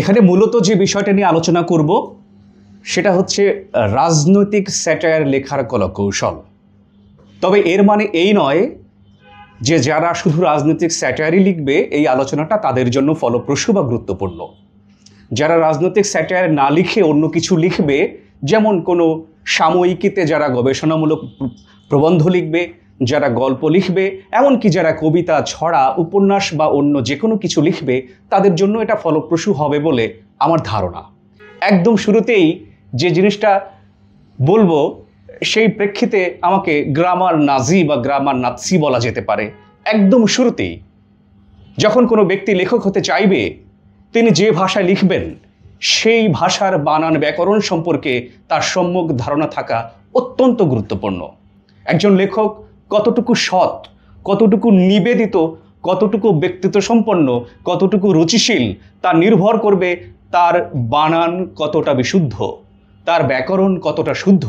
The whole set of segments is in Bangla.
এখানে মূলত যে বিষয়টা নিয়ে আলোচনা করব সেটা হচ্ছে রাজনৈতিক স্যাটায়ার লেখার কলাকৌশল তবে এর মানে এই নয় যে যারা শুধু রাজনৈতিক স্যাটায়ারই লিখবে এই আলোচনাটা তাদের জন্য ফলপ্রসূ বা গুরুত্বপূর্ণ যারা রাজনৈতিক স্যাটায়ার না লিখে অন্য কিছু লিখবে যেমন কোনো সাময়িকীতে যারা গবেষণামূলক প্রবন্ধ লিখবে যারা গল্প লিখবে এমনকি যারা কবিতা ছড়া উপন্যাস বা অন্য যে কোনো কিছু লিখবে তাদের জন্য এটা ফলপ্রসূ হবে বলে আমার ধারণা একদম শুরুতেই যে জিনিসটা বলবো সেই প্রেক্ষিতে আমাকে গ্রামার নাজি বা গ্রামার নাৎসি বলা যেতে পারে একদম শুরুতেই যখন কোনো ব্যক্তি লেখক হতে চাইবে তিনি যে ভাষায় লিখবেন সেই ভাষার বানান ব্যাকরণ সম্পর্কে তার সম্যক ধারণা থাকা অত্যন্ত গুরুত্বপূর্ণ একজন লেখক কতটুকু সৎ কতটুকু নিবেদিত কতটুকু ব্যক্তিত্ব সম্পন্ন কতটুকু রুচিশীল তা নির্ভর করবে তার বানান কতটা বিশুদ্ধ তার ব্যাকরণ কতটা শুদ্ধ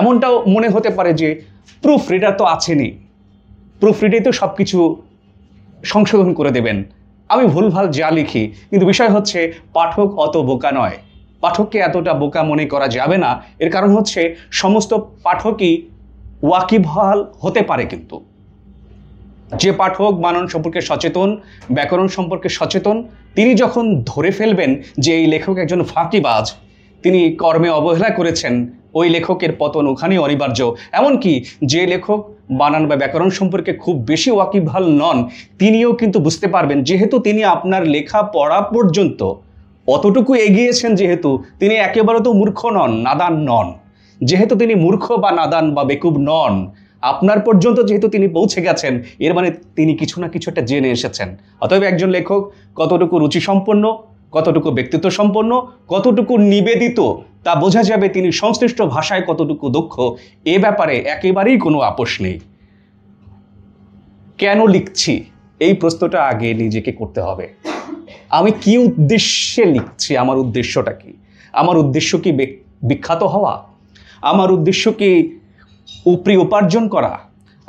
এমনটাও মনে হতে পারে যে প্রুফ রিডার তো আছেনি প্রুফ রিডে তো সব কিছু সংশোধন করে দেবেন আমি ভুলভাল যা লিখি কিন্তু বিষয় হচ্ছে পাঠক অত বোকা নয় পাঠককে এতটা বোকা মনে করা যাবে না এর কারণ হচ্ছে সমস্ত পাঠকই ওয়াকিবহাল হতে পারে কিন্তু যে পাঠক মানন সম্পর্কে সচেতন ব্যাকরণ সম্পর্কে সচেতন তিনি যখন ধরে ফেলবেন যে এই লেখক একজন ফাঁকিবাজ তিনি কর্মে অবহেলা করেছেন ওই লেখকের পতন ওখানেই অনিবার্য এমনকি যে লেখক বানান বা ব্যাকরণ সম্পর্কে খুব বেশি ওয়াকিবহাল নন তিনিও কিন্তু বুঝতে পারবেন যেহেতু তিনি আপনার লেখা পড়া পর্যন্ত অতটুকু এগিয়েছেন যেহেতু তিনি একেবারে তো মূর্খ নন নাদান নন যেহেতু তিনি মূর্খ বা নাদান বা বেকুব নন আপনার পর্যন্ত যেহেতু তিনি পৌঁছে গেছেন এর মানে তিনি কিছু না কিছু একটা জেনে এসেছেন অতএব একজন লেখক কতটুকু রুচি সম্পন্ন কতটুকু ব্যক্তিত্ব সম্পন্ন কতটুকু নিবেদিত তা বোঝা যাবে তিনি সংশ্লিষ্ট ভাষায় কতটুকু দক্ষ এ ব্যাপারে একেবারেই কোনো আপোষ নেই কেন লিখছি এই প্রশ্নটা আগে নিজেকে করতে হবে আমি কি উদ্দেশ্যে লিখছি আমার উদ্দেশ্যটা কি আমার উদ্দেশ্য কি বিখ্যাত হওয়া আমার উদ্দেশ্য কি উপরি উপার্জন করা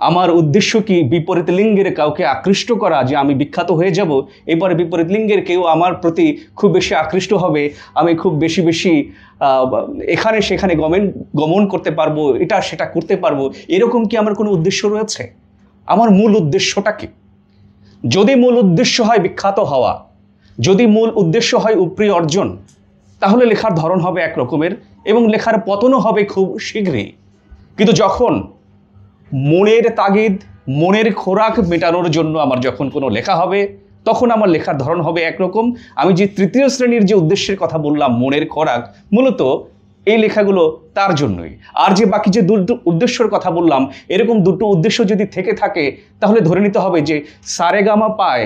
আমার উদ্দেশ্য কি বিপরীত লিঙ্গের কাউকে আকৃষ্ট করা যে আমি বিখ্যাত হয়ে যাব এরপরে বিপরীত লিঙ্গের কেউ আমার প্রতি খুব বেশি আকৃষ্ট হবে আমি খুব বেশি বেশি এখানে সেখানে গমেন গমন করতে পারবো এটা সেটা করতে পারবো এরকম কি আমার কোনো উদ্দেশ্য রয়েছে আমার মূল উদ্দেশ্যটা কি যদি মূল উদ্দেশ্য হয় বিখ্যাত হওয়া যদি মূল উদ্দেশ্য হয় উপরি অর্জন তাহলে লেখার ধরন হবে এক রকমের এবং লেখার পতনও হবে খুব শীঘ্রই কিন্তু যখন মনের তাগিদ মনের খোরাক মেটানোর জন্য আমার যখন কোনো লেখা হবে তখন আমার লেখার ধরন হবে একরকম আমি যে তৃতীয় শ্রেণীর যে উদ্দেশ্যের কথা বললাম মনের খোরাক মূলত এই লেখাগুলো তার জন্যই আর যে বাকি যে দুটো উদ্দেশ্যর কথা বললাম এরকম দুটো উদ্দেশ্য যদি থেকে থাকে তাহলে ধরে নিতে হবে যে সারেগামা পায়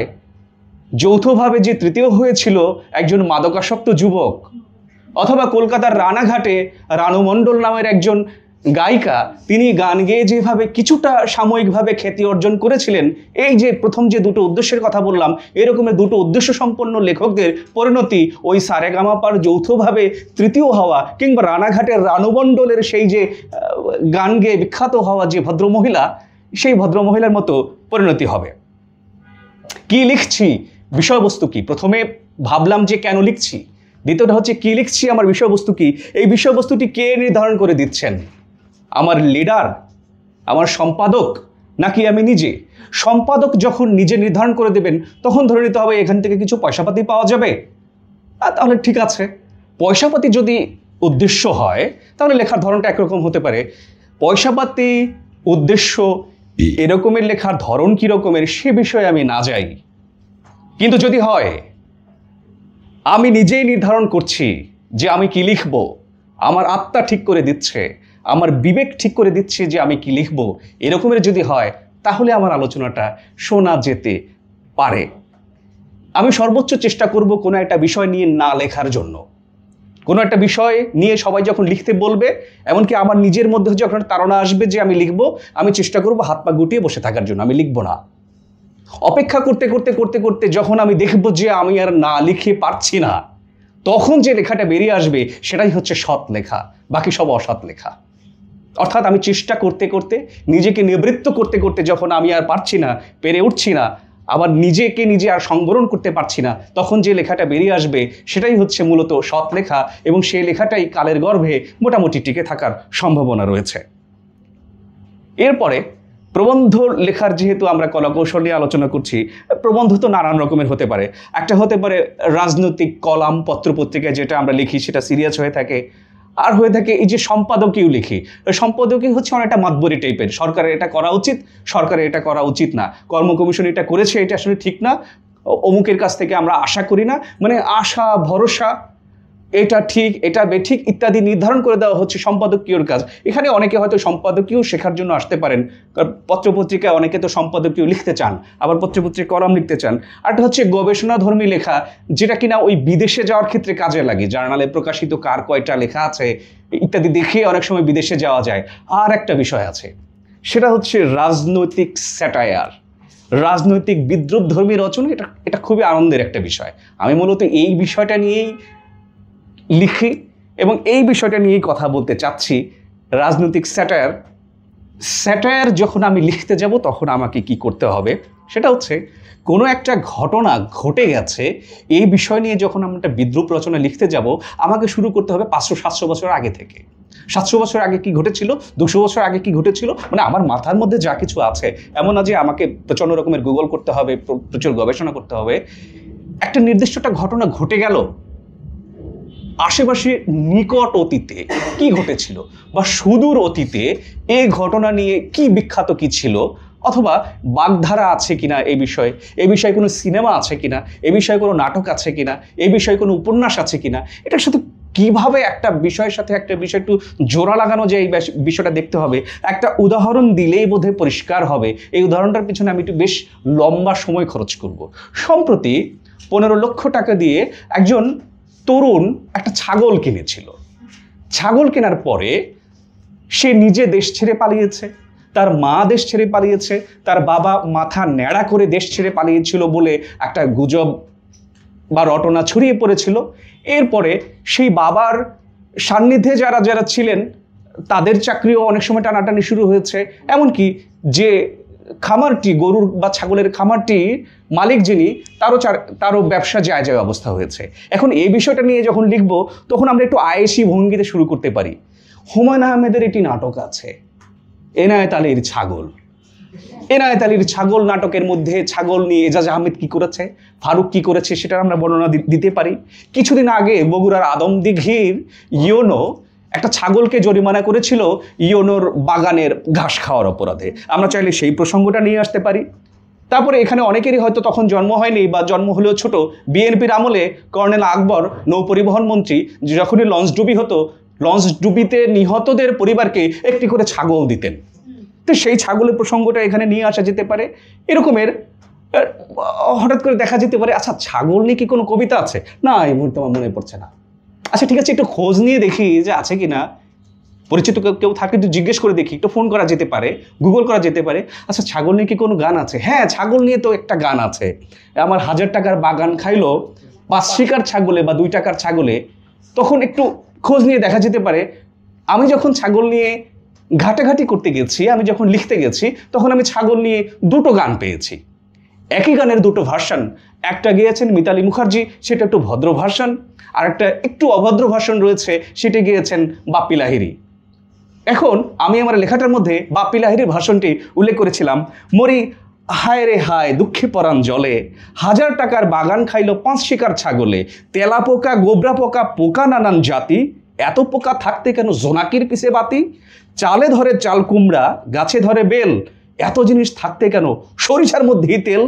যৌথভাবে যে তৃতীয় হয়েছিল একজন মাদকাসক্ত যুবক অথবা কলকাতার রানাঘাটে রানুমণ্ডল নামের একজন গায়িকা তিনি গান গেয়ে যেভাবে কিছুটা সাময়িকভাবে খ্যাতি অর্জন করেছিলেন এই যে প্রথম যে দুটো উদ্দেশ্যের কথা বললাম এরকমের দুটো উদ্দেশ্য সম্পন্ন লেখকদের পরিণতি ওই সারেগামাপার যৌথভাবে তৃতীয় হওয়া কিংবা রানাঘাটের রানুমণ্ডলের সেই যে গান গেয়ে বিখ্যাত হওয়া যে ভদ্রমহিলা সেই ভদ্রমহিলার মতো পরিণতি হবে কি লিখছি বিষয়বস্তু কি প্রথমে ভাবলাম যে কেন লিখছি দ্বিতীয়টা হচ্ছে কী লিখছি আমার বিষয়বস্তু কি এই বিষয়বস্তুটি কে নির্ধারণ করে দিচ্ছেন আমার লিডার আমার সম্পাদক নাকি আমি নিজে সম্পাদক যখন নিজে নির্ধারণ করে দেবেন তখন ধরে নিতে হবে এখান থেকে কিছু পয়সাপাতি পাওয়া যাবে তাহলে ঠিক আছে পয়সাপাতি যদি উদ্দেশ্য হয় তাহলে লেখার ধরনটা একরকম হতে পারে পয়সাপাতি উদ্দেশ্য এরকমের লেখার ধরন কীরকমের সে বিষয়ে আমি না যাই কিন্তু যদি হয় আমি নিজেই নির্ধারণ করছি যে আমি কি লিখব আমার আত্মা ঠিক করে দিচ্ছে আমার বিবেক ঠিক করে দিচ্ছে যে আমি কি লিখব এরকমের যদি হয় তাহলে আমার আলোচনাটা শোনা যেতে পারে আমি সর্বোচ্চ চেষ্টা করব কোনো একটা বিষয় নিয়ে না লেখার জন্য কোনো একটা বিষয় নিয়ে সবাই যখন লিখতে বলবে এমনকি আমার নিজের মধ্যে যখন তাড়না আসবে যে আমি লিখব আমি চেষ্টা করব হাত পা গুটিয়ে বসে থাকার জন্য আমি লিখব না অপেক্ষা করতে করতে করতে করতে যখন আমি দেখব যে আমি আর না লিখে পারছি না তখন যে লেখাটা বেরিয়ে আসবে সেটাই হচ্ছে সৎ লেখা বাকি সব অসৎ লেখা অর্থাৎ আমি চেষ্টা করতে করতে নিজেকে নিবৃত্ত করতে করতে যখন আমি আর পারছি না পেরে উঠছি না আবার নিজেকে নিজে আর সংবরণ করতে পারছি না তখন যে লেখাটা বেরিয়ে আসবে সেটাই হচ্ছে মূলত সৎ লেখা এবং সেই লেখাটাই কালের গর্ভে মোটামুটি টিকে থাকার সম্ভাবনা রয়েছে এরপরে প্রবন্ধ লেখার যেহেতু আমরা কলাকৌশল নিয়ে আলোচনা করছি প্রবন্ধ তো নানান রকমের হতে পারে একটা হতে পারে রাজনৈতিক কলাম পত্রপত্রিকায় যেটা আমরা লিখি সেটা সিরিয়াস হয়ে থাকে আর হয়ে থাকে এই যে সম্পাদকীয় লিখি সম্পাদকীয় হচ্ছে অনেকটা মাতবরি টাইপের সরকারের এটা করা উচিত সরকারের এটা করা উচিত না কর্ম কমিশন এটা করেছে এটা আসলে ঠিক না অমুকের কাছ থেকে আমরা আশা করি না মানে আশা ভরসা এটা ঠিক এটা বেঠিক ইত্যাদি নির্ধারণ করে দেওয়া হচ্ছে সম্পাদকীয়র কাজ এখানে অনেকে হয়তো সম্পাদকীয় শেখার জন্য আসতে পারেন পত্রপত্রিকায় অনেকে তো সম্পাদকীয় লিখতে চান আবার পত্রপত্রিকা কলাম লিখতে চান আরটা হচ্ছে গবেষণাধর্মী লেখা যেটা কিনা ওই বিদেশে যাওয়ার ক্ষেত্রে কাজে লাগে জার্নালে প্রকাশিত কার কয়টা লেখা আছে ইত্যাদি দেখে অনেক সময় বিদেশে যাওয়া যায় আর একটা বিষয় আছে সেটা হচ্ছে রাজনৈতিক স্যাটায়ার রাজনৈতিক বিদ্রুপধর্মী রচনা এটা এটা খুবই আনন্দের একটা বিষয় আমি মূলত এই বিষয়টা নিয়েই লিখি এবং এই বিষয়টা নিয়েই কথা বলতে চাচ্ছি রাজনৈতিক স্যাটায়ার স্যাটায়ার যখন আমি লিখতে যাব তখন আমাকে কি করতে হবে সেটা হচ্ছে কোনো একটা ঘটনা ঘটে গেছে এই বিষয় নিয়ে যখন আমরা একটা বিদ্রুপ রচনা লিখতে যাব আমাকে শুরু করতে হবে পাঁচশো সাতশো বছর আগে থেকে সাতশো বছর আগে কি ঘটেছিল দুশো বছর আগে কি ঘটেছিল মানে আমার মাথার মধ্যে যা কিছু আছে এমন না যে আমাকে প্রচণ্ড রকমের গুগল করতে হবে প্রচুর গবেষণা করতে হবে একটা নির্দিষ্ট একটা ঘটনা ঘটে গেল আশেপাশে নিকট অতীতে কি ঘটেছিল বা সুদূর অতীতে এই ঘটনা নিয়ে কি বিখ্যাত কি ছিল অথবা বাগধারা আছে কিনা এ বিষয়ে এ বিষয়ে কোনো সিনেমা আছে কিনা এ বিষয়ে কোনো নাটক আছে কিনা এ বিষয়ে কোনো উপন্যাস আছে কিনা এটার সাথে কিভাবে একটা বিষয়ের সাথে একটা বিষয় একটু জোড়া লাগানো যে এই বিষয়টা দেখতে হবে একটা উদাহরণ দিলেই বোধহয় পরিষ্কার হবে এই উদাহরণটার পিছনে আমি একটু বেশ লম্বা সময় খরচ করব সম্প্রতি পনেরো লক্ষ টাকা দিয়ে একজন তরুণ একটা ছাগল কিনেছিল ছাগল কেনার পরে সে নিজে দেশ ছেড়ে পালিয়েছে তার মা দেশ ছেড়ে পালিয়েছে তার বাবা মাথা ন্যাড়া করে দেশ ছেড়ে পালিয়েছিল বলে একটা গুজব বা রটনা ছড়িয়ে পড়েছিল এরপরে সেই বাবার সান্নিধ্যে যারা যারা ছিলেন তাদের চাকরিও অনেক সময় টানাটানি শুরু হয়েছে এমনকি যে খামারটি গরুর বা ছাগলের খামারটির মালিক যিনি তারও চার তারও ব্যবসা যায় যায় অবস্থা হয়েছে এখন এই বিষয়টা নিয়ে যখন লিখব তখন আমরা একটু আয়েসি ভঙ্গিতে শুরু করতে পারি হুমায়ুন আহমেদের একটি নাটক আছে এনায়েত আলীর ছাগল এনায়েত আলীর ছাগল নাটকের মধ্যে ছাগল নিয়ে এজাজ আহমেদ কি করেছে ফারুক কি করেছে সেটা আমরা বর্ণনা দিতে পারি কিছুদিন আগে বগুড়ার আদমদিঘির ইয়োনো একটা ছাগলকে জরিমানা করেছিল ইয়োনোর বাগানের ঘাস খাওয়ার অপরাধে আমরা চাইলে সেই প্রসঙ্গটা নিয়ে আসতে পারি তারপরে এখানে অনেকেরই হয়তো তখন জন্ম হয়নি বা জন্ম হলেও ছোট বিএনপির আমলে কর্নেল আকবর নৌপরিবহন মন্ত্রী যখনই লঞ্চ ডুবি হতো লঞ্চ ডুবিতে নিহতদের পরিবারকে একটি করে ছাগল দিতেন তো সেই ছাগলের প্রসঙ্গটা এখানে নিয়ে আসা যেতে পারে এরকমের হঠাৎ করে দেখা যেতে পারে আচ্ছা ছাগল নিয়ে কি কোনো কবিতা আছে না এই মুহূর্তে আমার মনে পড়ছে না আচ্ছা ঠিক আছে একটু খোঁজ নিয়ে দেখি যে আছে কি না পরিচিত কেউ থাকে একটু জিজ্ঞেস করে দেখি একটু ফোন করা যেতে পারে গুগল করা যেতে পারে আচ্ছা ছাগল নিয়ে কি কোনো গান আছে হ্যাঁ ছাগল নিয়ে তো একটা গান আছে আমার হাজার টাকার বাগান খাইলো পাঁচ শিকার ছাগলে বা দুই টাকার ছাগলে তখন একটু খোঁজ নিয়ে দেখা যেতে পারে আমি যখন ছাগল নিয়ে ঘাটাঘাটি করতে গেছি আমি যখন লিখতে গেছি তখন আমি ছাগল নিয়ে দুটো গান পেয়েছি একই গানের দুটো ভার্সান একটা গিয়েছেন মিতালি মুখার্জি সেটা একটু ভদ্র ভার্সান আর একটা একটু অভদ্র ভার্সান রয়েছে সেটি গিয়েছেন বাপ্পি লাহিরি এখন আমি আমার লেখাটার মধ্যে বাপ্পি লাহিরির ভাষণটি উল্লেখ করেছিলাম মরি হায় রে হায় দুঃখে পরাণ জলে হাজার টাকার বাগান খাইল পাঁচ শিকার ছাগলে তেলা পোকা গোবরা পোকা পোকা নানান জাতি এত পোকা থাকতে কেন জোনাকির পিছে বাতি চালে ধরে চাল কুমড়া গাছে ধরে বেল এত জিনিস থাকতে কেন সরিষার মধ্যেই তেল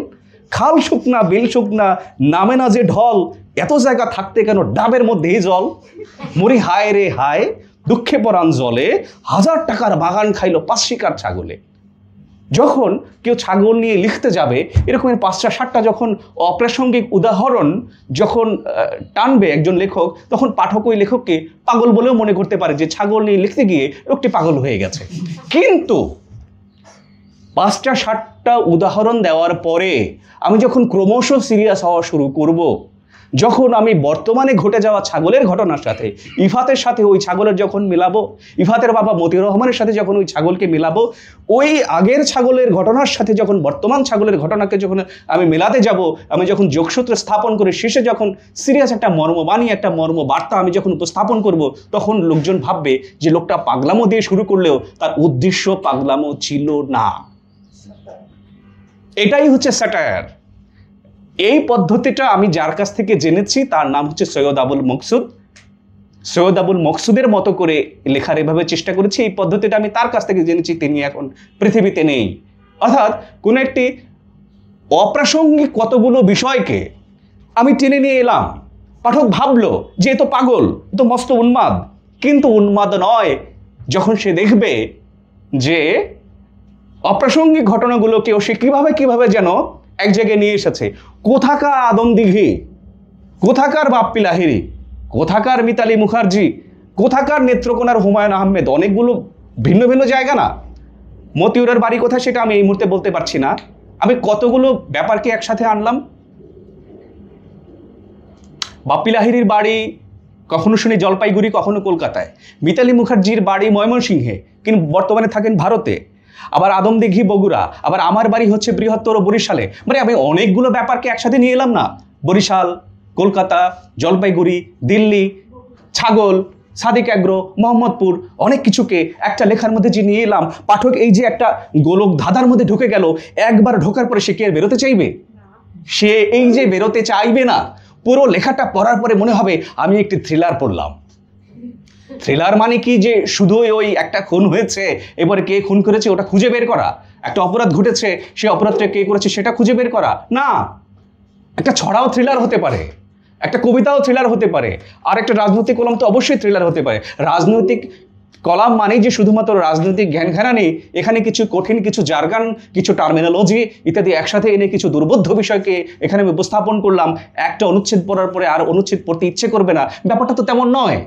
খাল শুকনা বিল শুকনা নামে না যে ঢল এত জায়গা থাকতে কেন ডাবের মধ্যেই জল মরি হায় রে হায় দুঃখে পরাণ জলে হাজার টাকার বাগান খাইল পাঁচ শিকার ছাগলে যখন কেউ ছাগল নিয়ে লিখতে যাবে এরকমের পাঁচটা সাতটা যখন অপ্রাসঙ্গিক উদাহরণ যখন টানবে একজন লেখক তখন পাঠক ওই লেখককে পাগল বলেও মনে করতে পারে যে ছাগল নিয়ে লিখতে গিয়ে লোকটি পাগল হয়ে গেছে কিন্তু পাঁচটা ষাট একটা উদাহরণ দেওয়ার পরে আমি যখন ক্রমশ সিরিয়াস হওয়া শুরু করব। যখন আমি বর্তমানে ঘটে যাওয়া ছাগলের ঘটনার সাথে ইফাতের সাথে ওই ছাগলের যখন মিলাবো ইফাতের বাবা মতি রহমানের সাথে যখন ওই ছাগলকে মিলাবো ওই আগের ছাগলের ঘটনার সাথে যখন বর্তমান ছাগলের ঘটনাকে যখন আমি মেলাতে যাব আমি যখন যোগসূত্র স্থাপন করে শেষে যখন সিরিয়াস একটা মর্মবাণী একটা মর্ম বার্তা আমি যখন উপস্থাপন করব তখন লোকজন ভাববে যে লোকটা পাগলামো দিয়ে শুরু করলেও তার উদ্দেশ্য পাগলামো ছিল না এটাই হচ্ছে স্যাটায়ার এই পদ্ধতিটা আমি যার কাছ থেকে জেনেছি তার নাম হচ্ছে সৈয়দ আবুল মকসুদ সৈয়দ আবুল মকসুদের মতো করে লেখার এভাবে চেষ্টা করেছি এই পদ্ধতিটা আমি তার কাছ থেকে জেনেছি তিনি এখন পৃথিবীতে নেই অর্থাৎ কোনো একটি অপ্রাসঙ্গিক কতগুলো বিষয়কে আমি টেনে নিয়ে এলাম পাঠক ভাবলো যে এ তো পাগল তো মস্ত উন্মাদ কিন্তু উন্মাদ নয় যখন সে দেখবে যে অপ্রাসঙ্গিক ঘটনাগুলোকেও সে কীভাবে কীভাবে যেন এক জায়গায় নিয়ে এসেছে কোথাকার আদম দিঘি কোথাকার বাপ্পি লাহিরি কোথাকার মিতালি মুখার্জি কোথাকার নেত্রকোনার হুমায়ুন আহমেদ অনেকগুলো ভিন্ন ভিন্ন জায়গা না মতিউরের বাড়ি কোথায় সেটা আমি এই মুহূর্তে বলতে পারছি না আমি কতগুলো ব্যাপারকে একসাথে আনলাম বাপ্পি লাহিরির বাড়ি কখনো শুনি জলপাইগুড়ি কখনো কলকাতায় মিতালি মুখার্জির বাড়ি ময়মনসিংহে কিন্তু বর্তমানে থাকেন ভারতে আবার আদমদিঘি বগুড়া আবার আমার বাড়ি হচ্ছে বৃহত্তর বরিশালে মানে আমি অনেকগুলো ব্যাপারকে একসাথে নিয়ে এলাম না বরিশাল কলকাতা জলপাইগুড়ি দিল্লি ছাগল সাদিক অ্যাগ্রো মোহাম্মদপুর অনেক কিছুকে একটা লেখার মধ্যে যে নিয়ে এলাম পাঠক এই যে একটা গোলক ধাঁধার মধ্যে ঢুকে গেল একবার ঢোকার পরে সে কি আর বেরোতে চাইবে সে এই যে বেরোতে চাইবে না পুরো লেখাটা পড়ার পরে মনে হবে আমি একটি থ্রিলার পড়লাম থ্রিলার মানে কি যে শুধুই ওই একটা খুন হয়েছে এবার কে খুন করেছে ওটা খুঁজে বের করা একটা অপরাধ ঘটেছে সেই অপরাধটা কে করেছে সেটা খুঁজে বের করা না একটা ছড়াও থ্রিলার হতে পারে একটা কবিতাও থ্রিলার হতে পারে আর একটা রাজনৈতিক কলম তো অবশ্যই থ্রিলার হতে পারে রাজনৈতিক কলাম মানেই যে শুধুমাত্র রাজনৈতিক জ্ঞানঘেরা নেই এখানে কিছু কঠিন কিছু জার্গান কিছু টার্মিনোলজি ইত্যাদি একসাথে এনে কিছু দুর্বোধ্য বিষয়কে এখানে উপস্থাপন করলাম একটা অনুচ্ছেদ পড়ার পরে আর অনুচ্ছেদ পড়তে ইচ্ছে করবে না ব্যাপারটা তো তেমন নয়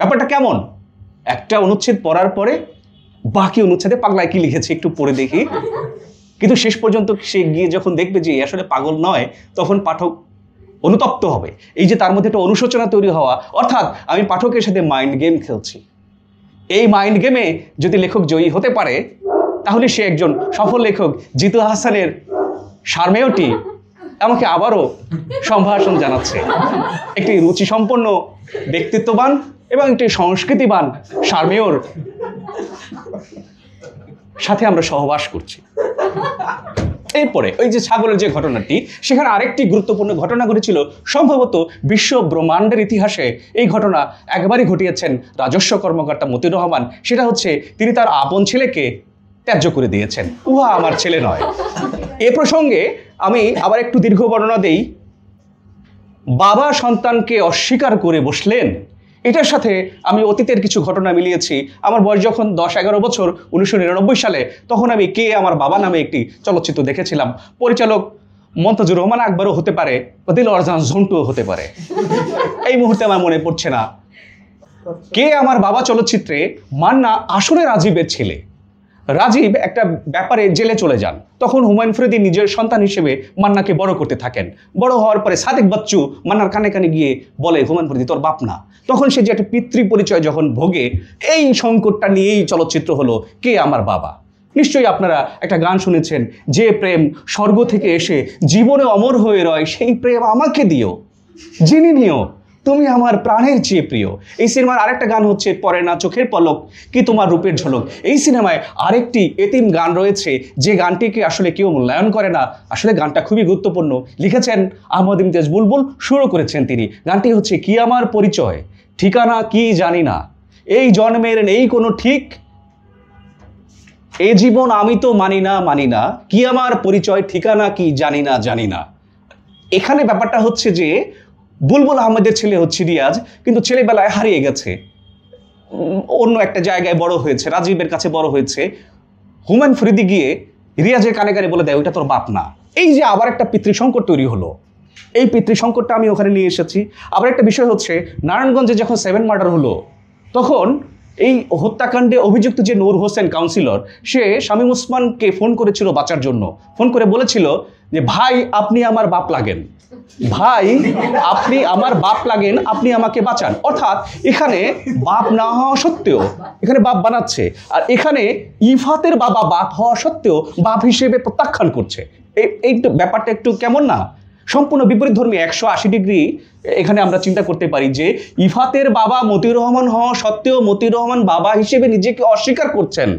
ব্যাপারটা কেমন একটা অনুচ্ছেদ পড়ার পরে বাকি অনুচ্ছেদে পাগলায় কি লিখেছে একটু পড়ে দেখি কিন্তু শেষ পর্যন্ত সে গিয়ে যখন দেখবে যে আসলে পাগল নয় তখন পাঠক অনুতপ্ত হবে এই যে তার মধ্যে একটা অনুশোচনা তৈরি হওয়া অর্থাৎ আমি পাঠকের সাথে মাইন্ড গেম খেলছি এই মাইন্ড গেমে যদি লেখক জয়ী হতে পারে তাহলে সে একজন সফল লেখক জিতু হাসানের সারমেয়টি আমাকে আবারও সম্ভাষণ জানাচ্ছে একটি রুচিসম্পন্ন ব্যক্তিত্ববান এবং একটি সংস্কৃতিবান সার্মেয়র সাথে আমরা সহবাস করছি এরপরে ওই যে ছাগলের যে ঘটনাটি সেখানে আরেকটি গুরুত্বপূর্ণ ঘটনা ঘটেছিল সম্ভবত বিশ্ব ব্রহ্মাণ্ডের ইতিহাসে এই ঘটনা একবারই ঘটিয়েছেন রাজস্ব কর্মকর্তা মতিউর রহমান সেটা হচ্ছে তিনি তার আপন ছেলেকে ত্যায্য করে দিয়েছেন উহা আমার ছেলে নয় এ প্রসঙ্গে আমি আবার একটু দীর্ঘ বর্ণনা দেই বাবা সন্তানকে অস্বীকার করে বসলেন এটার সাথে আমি অতীতের কিছু ঘটনা মিলিয়েছি আমার বয়স যখন দশ এগারো বছর উনিশশো সালে তখন আমি কে আমার বাবা নামে একটি চলচ্চিত্র দেখেছিলাম পরিচালক মন্তাজুর রহমান আকবরও হতে পারে দিল অর্জান ঝন্টুও হতে পারে এই মুহূর্তে আমার মনে পড়ছে না কে আমার বাবা চলচ্চিত্রে মান্না আসরে রাজীবের ছেলে রাজীব একটা ব্যাপারে জেলে চলে যান তখন হুমায়ুন ফরিদি নিজের সন্তান হিসেবে মান্নাকে বড় করতে থাকেন বড় হওয়ার পরে সাদেক বাচ্চু মান্নার কানে কানে গিয়ে বলে হুমায়ুন ফরিদি তোর বাপ না তখন সে যে একটা পিতৃ পরিচয় যখন ভোগে এই সংকটটা নিয়েই চলচ্চিত্র হলো কে আমার বাবা নিশ্চয়ই আপনারা একটা গান শুনেছেন যে প্রেম স্বর্গ থেকে এসে জীবনে অমর হয়ে রয় সেই প্রেম আমাকে দিও জেনে নিও তুমি আমার প্রাণের চেয়ে প্রিয় এই সিনেমার আরেকটা গান হচ্ছে পরে না চোখের পলক কি তোমার রূপের ঝলক এই সিনেমায় আরেকটি এতিম গান রয়েছে যে গানটিকে আসলে কেউ মূল্যায়ন করে না আসলে গানটা খুবই গুরুত্বপূর্ণ লিখেছেন আহমদ ইমতিয়াজ বুলবুল শুরু করেছেন তিনি গানটি হচ্ছে কি আমার পরিচয় ঠিকানা কি জানি না এই জন্মের এই কোনো ঠিক এ জীবন আমি তো মানি না মানি না কি আমার পরিচয় ঠিকানা কি জানি না জানি না এখানে ব্যাপারটা হচ্ছে যে বুলবুল আহমেদের ছেলে হচ্ছে রিয়াজ কিন্তু ছেলেবেলায় হারিয়ে গেছে অন্য একটা জায়গায় বড় হয়েছে রাজীবের কাছে বড় হয়েছে হুমেন ফ্রিদি গিয়ে রিয়াজের কানে কানে বলে দেয় ওইটা তোর বাপ না এই যে আবার একটা পিতৃসংকট তৈরি হলো এই পিতৃসংকটটা আমি ওখানে নিয়ে এসেছি আবার একটা বিষয় হচ্ছে নারায়ণগঞ্জে যখন সেভেন মার্ডার হলো তখন এই হত্যাকাণ্ডে অভিযুক্ত যে নূর হোসেন কাউন্সিলর সে শামীম ওসমানকে ফোন করেছিল বাঁচার জন্য ফোন করে বলেছিল যে ভাই আপনি আমার বাপ লাগেন ভাই আপনি আমার বাপ লাগেন আপনি আমাকে বাঁচান অর্থাৎ এখানে বাপ না হওয়া সত্ত্বেও এখানে বাপ বানাচ্ছে আর এখানে ইফাতের বাবা বাপ হওয়া সত্ত্বেও বাপ হিসেবে প্রত্যাখ্যান করছে এই ব্যাপারটা একটু কেমন না সম্পূর্ণ বিপরীত ধর্মী একশো আশি ডিগ্রি এখানে আমরা চিন্তা করতে পারি যে ইফাতের বাবা মতিউর রহমান হওয়া সত্ত্বেও মতিউর রহমান বাবা হিসেবে নিজেকে অস্বীকার করছেন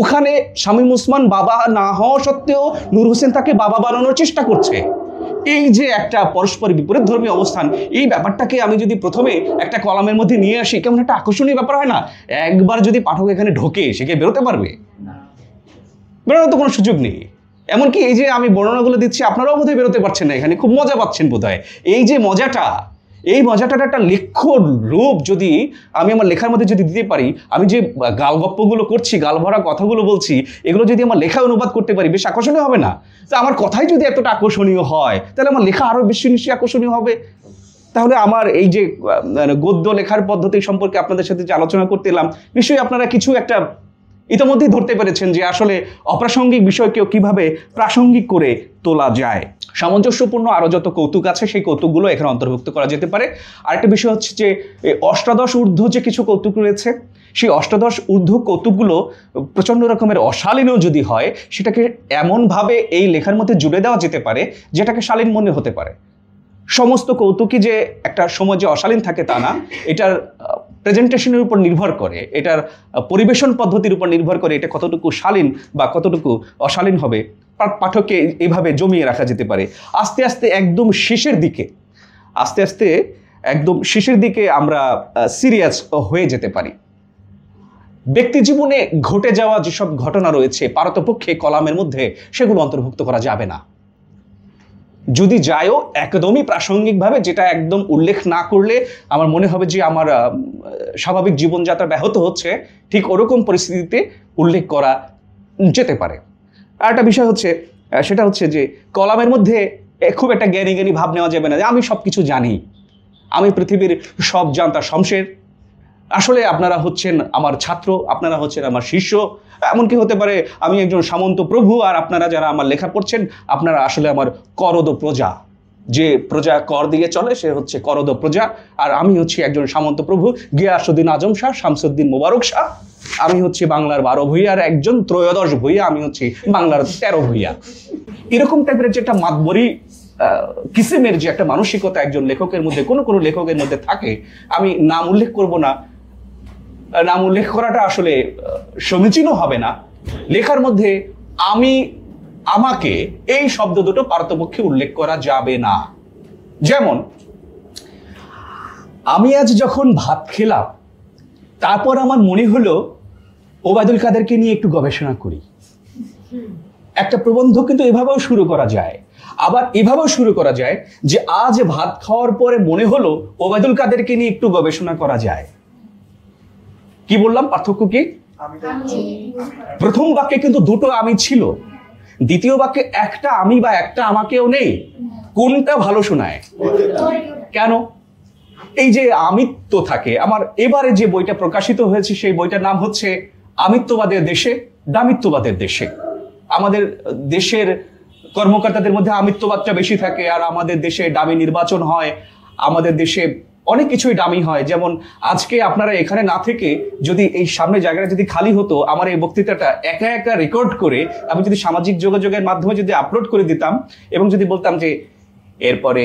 ওখানে শামীম উসমান বাবা না হওয়া সত্ত্বেও নূর হোসেন তাকে বাবা বানানোর চেষ্টা করছে এই যে একটা পরস্পর বিপরীত ধর্মী অবস্থান এই ব্যাপারটাকে আমি যদি প্রথমে একটা কলামের মধ্যে নিয়ে আসি কেমন একটা আকর্ষণীয় ব্যাপার হয় না একবার যদি পাঠক এখানে ঢোকে সে কে বেরোতে পারবে বেরোনোর তো কোনো সুযোগ নেই এমনকি এই যে আমি বর্ণনাগুলো দিচ্ছি আপনারাও বোধহয় বেরোতে পারছেন না এখানে খুব মজা পাচ্ছেন বোধহয় এই যে মজাটা এই মজাটার একটা লেখ্য লোভ যদি আমি আমার লেখার মধ্যে যদি দিতে পারি আমি যে গাল গপ্পগুলো করছি গালভরা কথাগুলো বলছি এগুলো যদি আমার লেখা অনুবাদ করতে পারি বেশ আকর্ষণীয় হবে না তো আমার কথাই যদি এতটা আকর্ষণীয় হয় তাহলে আমার লেখা আরও বেশি নিশ্চয়ই আকর্ষণীয় হবে তাহলে আমার এই যে মানে গদ্য লেখার পদ্ধতি সম্পর্কে আপনাদের সাথে যে আলোচনা করতে এলাম নিশ্চয়ই আপনারা কিছু একটা ইতিমধ্যেই ধরতে পেরেছেন যে আসলে অপ্রাসঙ্গিক বিষয়কেও কিভাবে প্রাসঙ্গিক করে তোলা যায় সামঞ্জস্যপূর্ণ আরও যত কৌতুক আছে সেই কৌতুকগুলো এখানে অন্তর্ভুক্ত করা যেতে পারে আরেকটা বিষয় হচ্ছে যে অষ্টাদশ ঊর্ধ্ব যে কিছু কৌতুক রয়েছে সেই অষ্টাদশ ঊর্ধ্ব কৌতুকগুলো প্রচণ্ড রকমের অশালীনও যদি হয় সেটাকে এমনভাবে এই লেখার মধ্যে জুড়ে দেওয়া যেতে পারে যেটাকে শালীন মনে হতে পারে সমস্ত কৌতুকই যে একটা সময় যে অশালীন থাকে তা না এটার প্রেজেন্টেশনের উপর নির্ভর করে এটার পরিবেশন পদ্ধতির উপর নির্ভর করে এটা কতটুকু শালীন বা কতটুকু অশালীন হবে পাঠককে এভাবে জমিয়ে রাখা যেতে পারে আস্তে আস্তে একদম শেষের দিকে আস্তে আস্তে একদম শেষের দিকে আমরা সিরিয়াস হয়ে যেতে পারি ব্যক্তি জীবনে ঘটে যাওয়া যেসব ঘটনা রয়েছে পারতপক্ষে কলামের মধ্যে সেগুলো অন্তর্ভুক্ত করা যাবে না যদি যায়ও একদমই প্রাসঙ্গিকভাবে যেটা একদম উল্লেখ না করলে আমার মনে হবে যে আমার স্বাভাবিক জীবনযাত্রা ব্যাহত হচ্ছে ঠিক ওরকম পরিস্থিতিতে উল্লেখ করা যেতে পারে আর একটা বিষয় হচ্ছে সেটা হচ্ছে যে কলামের মধ্যে খুব একটা জ্ঞানী জ্ঞানী ভাব নেওয়া যাবে না যে আমি সব কিছু জানি আমি পৃথিবীর সব জানতা শমশের আসলে আপনারা হচ্ছেন আমার ছাত্র আপনারা হচ্ছেন আমার শিষ্য এমনকি হতে পারে আমি একজন সামন্ত প্রভু আর আপনারা যারা আমার লেখা পড়ছেন আপনারা আসলে আমার করদ প্রজা যে প্রজা কর দিয়ে চলে সে হচ্ছে করদ প্রজা আর আমি হচ্ছি একজন সামন্ত প্রভু গিয়াসুদ্দিন আজম শাহ শামসুদ্দিন মোবারক শাহ আমি হচ্ছি বাংলার বারো ভূইয়ার একজন ত্রয়োদশ ভূইয়া আমি হচ্ছি বাংলার তেরো ভূইয়া এরকম টাইপের যে একটা মাতবরি কিসিমের যে একটা মানসিকতা একজন লেখকের মধ্যে কোনো কোনো লেখকের মধ্যে থাকে আমি নাম উল্লেখ করব না নাম উল্লেখ করাটা আসলে সমীচীনও হবে না লেখার মধ্যে আমি আমাকে এই শব্দ দুটো পার্থপক্ষে উল্লেখ করা যাবে না যেমন আমি আজ যখন ভাত খেলাম তারপর আমার মনে হলো ওবায়দুল কাদেরকে নিয়ে একটু গবেষণা করি একটা প্রবন্ধ কিন্তু এভাবেও শুরু করা যায় আবার এভাবেও শুরু করা যায় যে আজ ভাত খাওয়ার পরে মনে হলো ওবায়দুল কাদেরকে নিয়ে একটু গবেষণা করা যায় কি বললাম পার্থক্য কি প্রথম বাক্যে কিন্তু দুটো আমি ছিল দ্বিতীয় বাক্যে একটা আমি বা একটা আমাকেও নেই কোনটা ভালো শোনায় কেন এই যে আমিত্ব থাকে আমার এবারে যে বইটা প্রকাশিত হয়েছে সেই বইটার নাম হচ্ছে আমিত্ববাদের দেশে দামিত্ববাদের দেশে আমাদের দেশের কর্মকর্তাদের মধ্যে আমিত্ববাদটা বেশি থাকে আর আমাদের দেশে দামি নির্বাচন হয় আমাদের দেশে অনেক কিছুই দামি হয় যেমন আজকে আপনারা এখানে না থেকে যদি এই সামনে জায়গাটা যদি খালি হতো আমার এই বক্তৃতাটা একা একা রেকর্ড করে আমি যদি সামাজিক যোগাযোগের মাধ্যমে যদি আপলোড করে দিতাম এবং যদি বলতাম যে এরপরে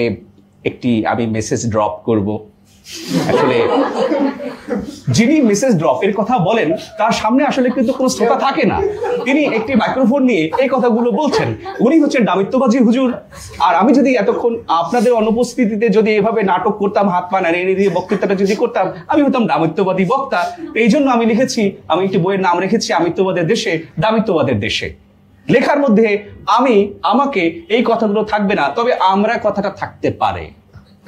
একটি আমি মেসেজ ড্রপ করব আসলে যিনি মিসেস ড্রপ এর কথা বলেন তার সামনে আসলে কিন্তু কোনো শ্রোতা থাকে না তিনি একটি মাইক্রোফোন নিয়ে এই কথাগুলো বলছেন উনি হচ্ছেন দামিত্ববাজি হুজুর আর আমি যদি এতক্ষণ আপনাদের অনুপস্থিতিতে যদি এভাবে নাটক করতাম হাত পা নাড়িয়ে দিয়ে বক্তৃতাটা যদি করতাম আমি হতাম দামিত্ববাদী বক্তা এই জন্য আমি লিখেছি আমি একটি বইয়ের নাম রেখেছি আমিত্ববাদের দেশে দামিত্ববাদের দেশে লেখার মধ্যে আমি আমাকে এই কথাগুলো থাকবে না তবে আমরা কথাটা থাকতে পারে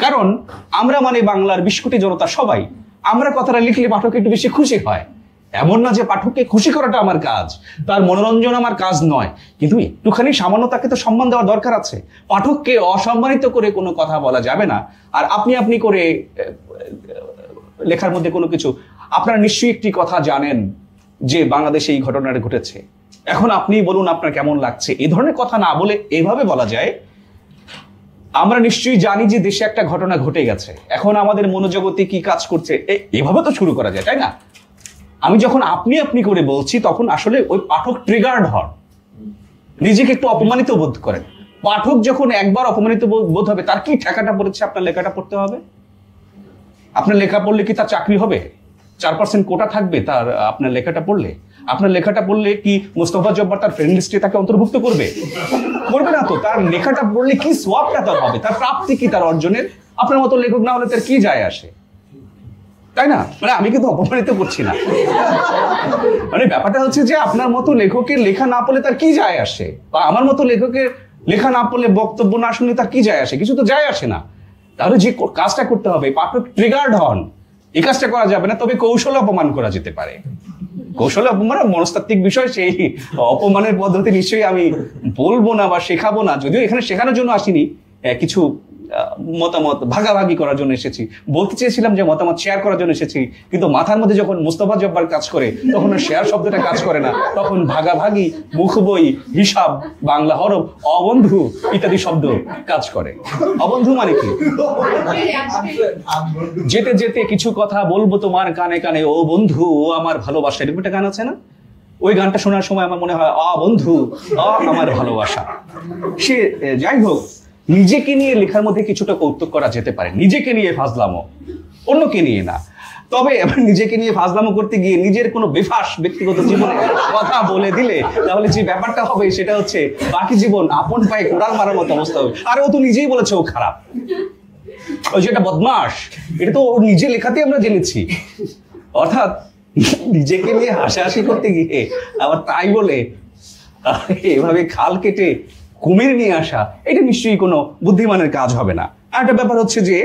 কারণ আমরা মানে বাংলার বিস্কুটি জনতা সবাই আমরা কথাটা লিখলে পাঠক একটু বেশি খুশি হয় এমন না যে পাঠককে খুশি করাটা আমার কাজ তার মনোরঞ্জন আমার কাজ নয় কিন্তু একটুখানি সামান্য তাকে তো সম্মান দেওয়ার দরকার আছে পাঠককে অসম্মানিত করে কোনো কথা বলা যাবে না আর আপনি আপনি করে লেখার মধ্যে কোনো কিছু আপনারা নিশ্চয়ই একটি কথা জানেন যে বাংলাদেশে এই ঘটনাটা ঘটেছে এখন আপনি বলুন আপনার কেমন লাগছে এই ধরনের কথা না বলে এভাবে বলা যায় আমরা নিশ্চয়ই জানি যে দেশে একটা ঘটনা ঘটে গেছে এখন আমাদের মনোজগতে কি কাজ করছে এভাবে তো শুরু করা যায় তাই না আমি যখন আপনি আপনি করে বলছি তখন আসলে ওই পাঠক ট্রিগার্ড হন নিজেকে একটু অপমানিত বোধ করেন পাঠক যখন একবার অপমানিত বোধ হবে তার কি ঠেকাটা পড়েছে আপনার লেখাটা পড়তে হবে আপনার লেখা পড়লে কি তার চাকরি হবে চার পার্সেন্ট কোটা থাকবে তার আপনার লেখাটা পড়লে আপনার লেখাটা পড়লে কি মোস্তফা জব্বার তার ফ্রেন্ড লিস্টে তাকে অন্তর্ভুক্ত করবে করবে না তো তার লেখাটা পড়লে কি সোয়াবটা তার হবে তার প্রাপ্তি কি তার অর্জনের আপনার মতো লেখক না হলে তার কি যায় আসে তাই না মানে আমি কিন্তু অপমানিত করছি না মানে ব্যাপারটা হচ্ছে যে আপনার মতো লেখকের লেখা না পড়লে তার কি যায় আসে বা আমার মতো লেখকের লেখা না পড়লে বক্তব্য না শুনলে তার কি যায় আসে কিছু তো যায় আসে না তাহলে যে কাজটা করতে হবে পাঠক ট্রিগার্ড হন এই কাজটা করা যাবে না তবে কৌশল অপমান করা যেতে পারে কৌশলে অপমান মনস্তাত্ত্বিক বিষয় সেই অপমানের পদ্ধতি নিশ্চয়ই আমি বলবো না বা শেখাবো না যদিও এখানে শেখানোর জন্য আসিনি কিছু মতামত ভাগাভাগি করার জন্য এসেছি বলতে চেয়েছিলাম যে মতামত শেয়ার করার জন্য এসেছি কিন্তু মাথার মধ্যে যখন মুস্তফা জব্বার কাজ করে তখন শেয়ার শব্দটা কাজ করে না তখন ভাগাভাগি মুখবই হিসাব বাংলা হরফ অবন্ধু ইত্যাদি শব্দ কাজ করে অবন্ধু মানে কি যেতে যেতে কিছু কথা বলবো তোমার কানে কানে ও বন্ধু ও আমার ভালোবাসা এরকম একটা গান আছে না ওই গানটা শোনার সময় আমার মনে হয় আ বন্ধু আ আমার ভালোবাসা সে যাই হোক নিজেকে নিয়ে লেখার মধ্যে কিছুটা কৌতুক করা যেতে পারে নিজেকে নিয়ে ফাজলামো অন্যকে নিয়ে না তবে এবার নিজেকে নিয়ে ফাজলামো করতে গিয়ে নিজের কোনো বেফাস ব্যক্তিগত জীবনে কথা বলে দিলে তাহলে যে ব্যাপারটা হবে সেটা হচ্ছে বাকি জীবন আপন পায়ে কোড়াল মারার মতো অবস্থা হবে আর ও তো নিজেই বলেছে ও খারাপ ওই যে এটা বদমাস এটা তো ওর নিজে লেখাতে আমরা জেনেছি অর্থাৎ নিজেকে নিয়ে হাসাহাসি করতে গিয়ে আবার তাই বলে এভাবে খাল কেটে কুমির নিয়ে আসা এটা নিশ্চয়ই কোনো বুদ্ধিমানের কাজ হবে না আর একটা ব্যাপার হচ্ছে যে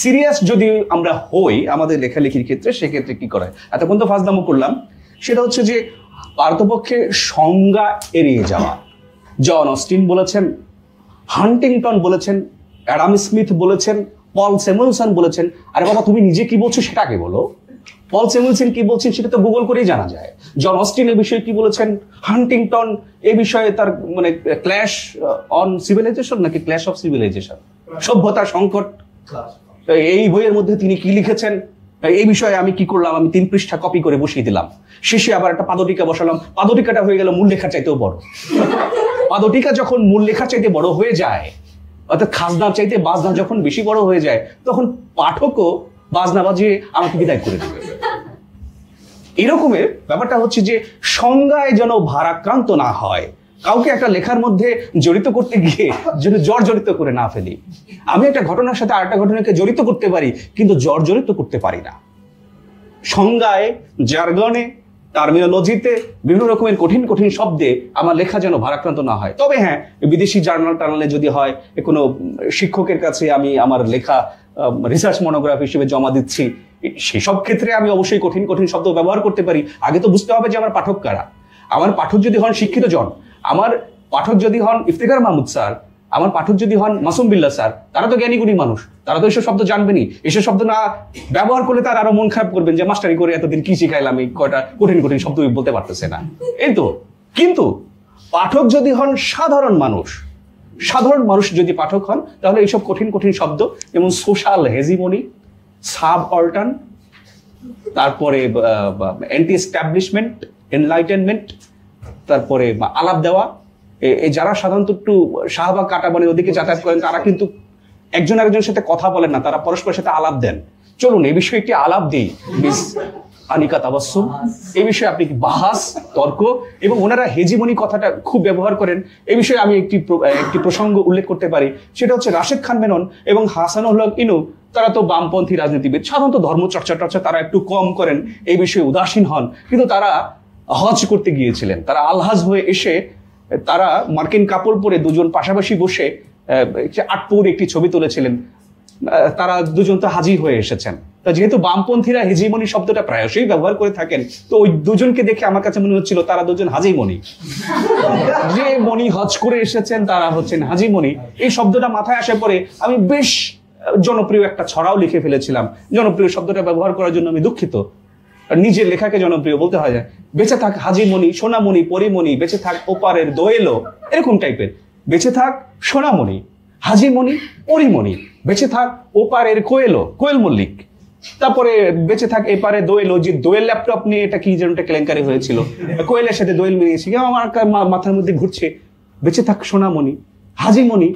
সিরিয়াস যদি আমরা হই আমাদের লেখালেখির ক্ষেত্রে সেক্ষেত্রে কি করা হয় এতক্ষণ তো ফাজদামো করলাম সেটা হচ্ছে যে পার্থপক্ষে সংজ্ঞা এড়িয়ে যাওয়া জন অস্টিন বলেছেন হান্টিংটন বলেছেন অ্যাডাম স্মিথ বলেছেন পল স্যামুয়েলসন বলেছেন আরে বাবা তুমি নিজে কি বলছো সেটাকে বলো পল সেমুলসন কি বলছেন সেটা তো গুগল করেই জানা যায় জন অস্টিন এ বিষয়ে কি বলেছেন হান্টিংটন এ বিষয়ে তার মানে ক্ল্যাশ অন সিভিলাইজেশন নাকি ক্ল্যাশ অফ সিভিলাইজেশন সভ্যতা সংকট এই বইয়ের মধ্যে তিনি কি লিখেছেন এই বিষয়ে আমি কি করলাম আমি তিন পৃষ্ঠা কপি করে বসিয়ে দিলাম শেষে আবার একটা পাদটিকা বসালাম পাদটিকাটা হয়ে গেল মূল লেখা চাইতেও বড় পাদটিকা যখন মূল লেখা চাইতে বড় হয়ে যায় অর্থাৎ খাজনা চাইতে বাজনা যখন বেশি বড় হয়ে যায় তখন পাঠকও বাজনা বাজিয়ে আমাকে বিদায় করে দেবে এরকমের ব্যাপারটা হচ্ছে যে সংজ্ঞায় যেন ভারাক্রান্ত না হয় কাউকে একটা লেখার মধ্যে জড়িত করতে গিয়ে যেন জর্জরিত করে না ফেলি আমি একটা ঘটনার সাথে আরেকটা ঘটনাকে জড়িত করতে পারি কিন্তু জর্জরিত করতে পারি না সংজ্ঞায় জার্গনে টার্মিনোলজিতে বিভিন্ন রকমের কঠিন কঠিন শব্দে আমার লেখা যেন ভারাক্রান্ত না হয় তবে হ্যাঁ বিদেশি জার্নাল টার্নালে যদি হয় কোনো শিক্ষকের কাছে আমি আমার লেখা রিসার্চ মনোগ্রাফ হিসেবে জমা দিচ্ছি সেসব ক্ষেত্রে আমি অবশ্যই কঠিন কঠিন শব্দ ব্যবহার করতে পারি আগে তো বুঝতে হবে যে আমার পাঠক কারা আমার পাঠক যদি হন শিক্ষিত জন আমার পাঠক যদি হন ইফতেখার মাহমুদ স্যার আমার পাঠক যদি হন মাসুম বিল্লা স্যার তারা তো জ্ঞানীগুণী মানুষ তারা তো এসব শব্দ জানবেনি এসব শব্দ না ব্যবহার করলে তার আরো মন খারাপ করবেন যে মাস্টারি করে এতদিন কি শিখাইলাম এই কয়টা কঠিন কঠিন শব্দ বলতে পারতেছে না এই তো কিন্তু পাঠক যদি হন সাধারণ মানুষ সাধারণ মানুষ যদি পাঠক হন তাহলে এইসব কঠিন কঠিন শব্দ যেমন সোশ্যাল হেজিমনি সাব অল্টার্ন তারপরে অ্যান্টি এস্টাবলিশমেন্ট এনলাইটেনমেন্ট তারপরে আলাপ দেওয়া যারা সাধারণত একটু শাহবাগ কাটাবানের ওদিকে যাতায়াত করেন তারা কিন্তু একজন আরেকজনের সাথে কথা বলেন না তারা পরস্পরের সাথে আলাপ দেন চলুন এ বিষয়ে একটি আলাপ দিই আনিকা তাবাসুম এই বিষয়ে আপনি বাহাস তর্ক এবং ওনারা হেজিমনি কথাটা খুব ব্যবহার করেন এই বিষয়ে আমি একটি একটি প্রসঙ্গ উল্লেখ করতে পারি সেটা হচ্ছে রাশেদ খান মেনন এবং হাসান উল্লাহ ইনু তারা তো বামপন্থী রাজনীতিবিদ সাধারণত ধর্ম চর্চা টর্চা তারা একটু কম করেন এই বিষয়ে উদাসীন হন কিন্তু তারা হজ করতে গিয়েছিলেন তারা আলহাজ হয়ে এসে তারা মার্কিন কাপড় পরে দুজন পাশাপাশি বসে আটপুর একটি ছবি তুলেছিলেন তারা দুজন তো হাজি হয়ে এসেছেন তা যেহেতু বামপন্থীরা হেজিমনি শব্দটা প্রায়শই ব্যবহার করে থাকেন তো ওই দুজনকে দেখে আমার কাছে মনে হচ্ছিল তারা দুজন হাজিমণি যে মণি হজ করে এসেছেন তারা হচ্ছেন হাজিমণি এই শব্দটা মাথায় আসার পরে আমি বেশ জনপ্রিয় একটা ছড়াও লিখে ফেলেছিলাম জনপ্রিয় শব্দটা ব্যবহার করার জন্য আমি দুঃখিত নিজের লেখাকে জনপ্রিয় বলতে হয় বেঁচে থাক হাজিমণি সোনামণি পরিমণি বেঁচে থাক ওপারের দোয়েলো এরকম টাইপের বেঁচে থাক সোনামণি হাজিমণি পরিমনি বেঁচে থাক ওপারের কোয়েলো কোয়েল মল্লিক তারপরে বেঁচে থাক এপারে দোয়েলো যে দোয়েল ল্যাপটপ নিয়ে এটা কি যেন কেলেঙ্কারি হয়েছিল কোয়েলের সাথে দোয়েল মিলিয়েছি আমার মাথার মধ্যে ঘুরছে বেঁচে থাক সোনামণি হাজিমণি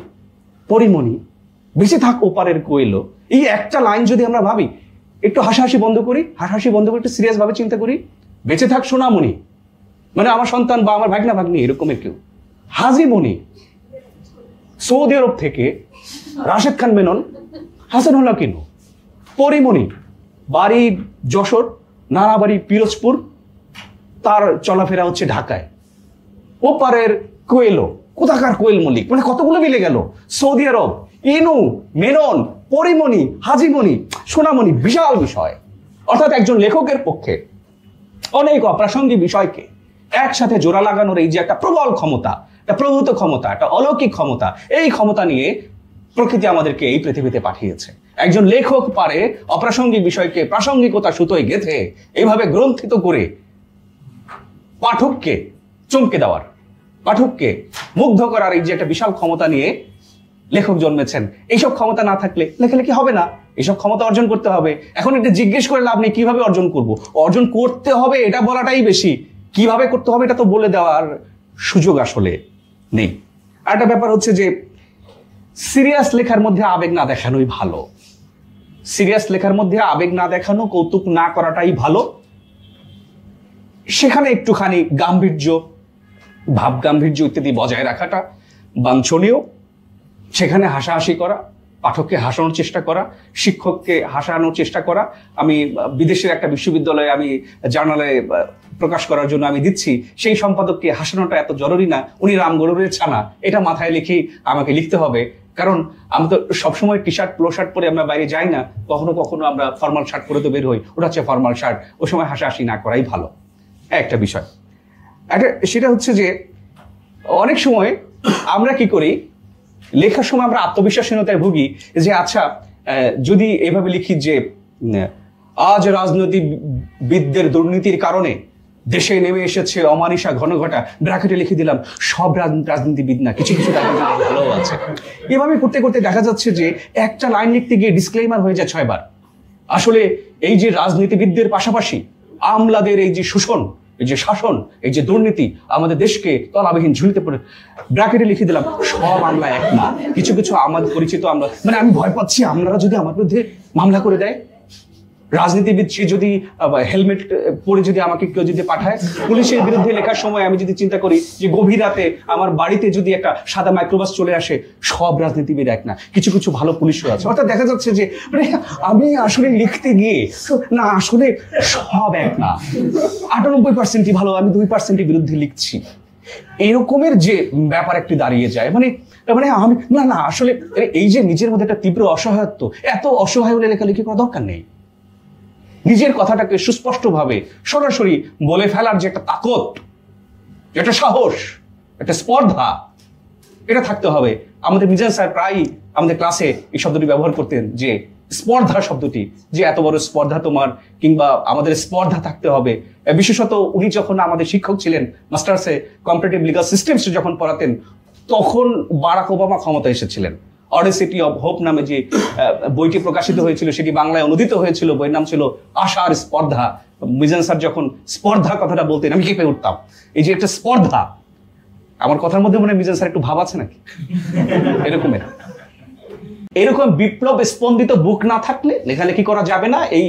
পরিমণি বেঁচে থাক ওপারের কোয়েলো এই একটা লাইন যদি আমরা ভাবি একটু হাসাহাসি বন্ধ করি হাসাহাসি বন্ধ করে একটু সিরিয়াসভাবে চিন্তা করি বেঁচে থাক সোনামণি মানে আমার সন্তান বা আমার ভাগনা ভাগ্নি এরকমের কেউ হাজিমণি সৌদি আরব থেকে রাশেদ খান মেনন হল্লা কিনু পরিমণি বাড়ি যশোর নানা বাড়ি পিরোজপুর তার চলাফেরা হচ্ছে ঢাকায় ওপারের কোয়েলো কোথাকার কোয়েল মল্লিক মানে কতগুলো মিলে গেল সৌদি আরব ইনু মেনন পরিমণি হাজিমণি সোনামণি বিশাল বিষয় অর্থাৎ একজন লেখকের পক্ষে অনেক অপ্রাসঙ্গিক বিষয়কে একসাথে জোড়া লাগানোর এই যে একটা প্রবল ক্ষমতা একটা প্রভূত ক্ষমতা একটা অলৌকিক ক্ষমতা এই ক্ষমতা নিয়ে প্রকৃতি আমাদেরকে এই পৃথিবীতে পাঠিয়েছে একজন লেখক পারে অপ্রাসঙ্গিক বিষয়কে প্রাসঙ্গিকতা সুতোয় গেথে এভাবে গ্রন্থিত করে পাঠককে চমকে দেওয়ার পাঠককে মুগ্ধ করার এই যে একটা বিশাল ক্ষমতা নিয়ে লেখক জন্মেছেন এইসব ক্ষমতা না থাকলে কি হবে না এইসব ক্ষমতা অর্জন করতে হবে এখন এটা জিজ্ঞেস করে লাভ নেই কিভাবে অর্জন করব অর্জন করতে হবে এটা বলাটাই বেশি কিভাবে করতে হবে এটা তো বলে দেওয়ার সুযোগ আসলে নেই আর একটা ব্যাপার হচ্ছে যে সিরিয়াস লেখার মধ্যে আবেগ না দেখানোই ভালো সিরিয়াস লেখার মধ্যে আবেগ না দেখানো কৌতুক না করাটাই ভালো সেখানে একটুখানি গাম্ভীর্য ভাব গাম্ভীর্য ইত্যাদি বজায় রাখাটা বাঞ্ছনীয় সেখানে হাসাহাসি করা পাঠককে হাসানোর চেষ্টা করা শিক্ষককে হাসানোর চেষ্টা করা আমি বিদেশের একটা বিশ্ববিদ্যালয়ে আমি জার্নালে প্রকাশ করার জন্য আমি দিচ্ছি সেই সম্পাদককে হাসানোটা এত জরুরি না উনি রামগরুরের ছানা এটা মাথায় লিখেই আমাকে লিখতে হবে কারণ আমরা তো সবসময় টি শার্ট প্লো শার্ট পরে আমরা বাইরে যাই না কখনো কখনো আমরা ফর্মাল শার্ট পরে তো বের হই ওটা হচ্ছে ফর্মাল শার্ট ওই সময় হাসাহাসি না করাই ভালো একটা বিষয় একটা সেটা হচ্ছে যে অনেক সময় আমরা কি করি লেখার সময় আমরা আত্মবিশ্বাসহীনতায় ভুগি যে আচ্ছা যদি এভাবে লিখি যে আজ রাজনৈতিক বিদ্যের দুর্নীতির কারণে দেশে নেমে এসেছে অমানিসা ঘনঘটা ব্র্যাকেটে লিখে দিলাম সব রাজনীতিবিদ না কিছু কিছু ভালো আছে এভাবে করতে করতে দেখা যাচ্ছে যে একটা লাইন লিখতে গিয়ে ডিসক্লেমার হয়ে যায় ছয়বার আসলে এই যে রাজনীতিবিদদের পাশাপাশি আমলাদের এই যে শোষণ এই যে শাসন এই যে দুর্নীতি আমাদের দেশকে তলাবিহীন ঝুলিতে পড়ে ব্র্যাকেটে লিখে দিলাম সব আমলা এক না কিছু কিছু আমাদের পরিচিত আমরা মানে আমি ভয় পাচ্ছি আমলারা যদি আমার বিরুদ্ধে মামলা করে দেয় রাজনীতিবিদ সে যদি হেলমেট পরে যদি আমাকে কেউ যদি পাঠায় পুলিশের বিরুদ্ধে লেখার সময় আমি যদি চিন্তা করি যে গভীর রাতে আমার বাড়িতে যদি একটা সাদা মাইক্রোবাস চলে আসে সব রাজনীতিবিদ এক না কিছু কিছু ভালো পুলিশও আছে অর্থাৎ দেখা যাচ্ছে যে মানে আমি আসলে লিখতে গিয়ে না আসলে সব এক না আটানব্বই পার্সেন্টই ভালো আমি দুই পার্সেন্টের বিরুদ্ধে লিখছি এরকমের যে ব্যাপার একটি দাঁড়িয়ে যায় মানে মানে আমি না না আসলে এই যে নিজের মধ্যে একটা তীব্র অসহায়ত্ব এত অসহায় হলে লেখালেখি করা দরকার নেই নিজের কথাটাকে সুস্পষ্টভাবে সরাসরি বলে ফেলার যে একটা তাকত একটা সাহস একটা স্পর্ধা এটা থাকতে হবে আমাদের মিজান স্যার প্রায়ই আমাদের ক্লাসে এই শব্দটি ব্যবহার করতেন যে স্পর্ধা শব্দটি যে এত বড় স্পর্ধা তোমার কিংবা আমাদের স্পর্ধা থাকতে হবে বিশেষত উনি যখন আমাদের শিক্ষক ছিলেন মাস্টার্সে কম্পিটিভ লিগাল সিস্টেমস যখন পড়াতেন তখন বারাক ওবামা ক্ষমতা এসেছিলেন অডেসিটি অব হোপ নামে যে বইটি প্রকাশিত হয়েছিল সেটি বাংলায় অনুদিত হয়েছিল বইয়ের নাম ছিল আশার স্পর্ধা মিজান স্যার যখন স্পর্ধা কথাটা বলতেন আমি কেঁপে উঠতাম এই যে একটা স্পর্ধা আমার কথার মধ্যে মনে মিজান স্যার একটু ভাব আছে নাকি এরকমের এরকম বিপ্লব স্পন্দিত বুক না থাকলে লেখালেখি করা যাবে না এই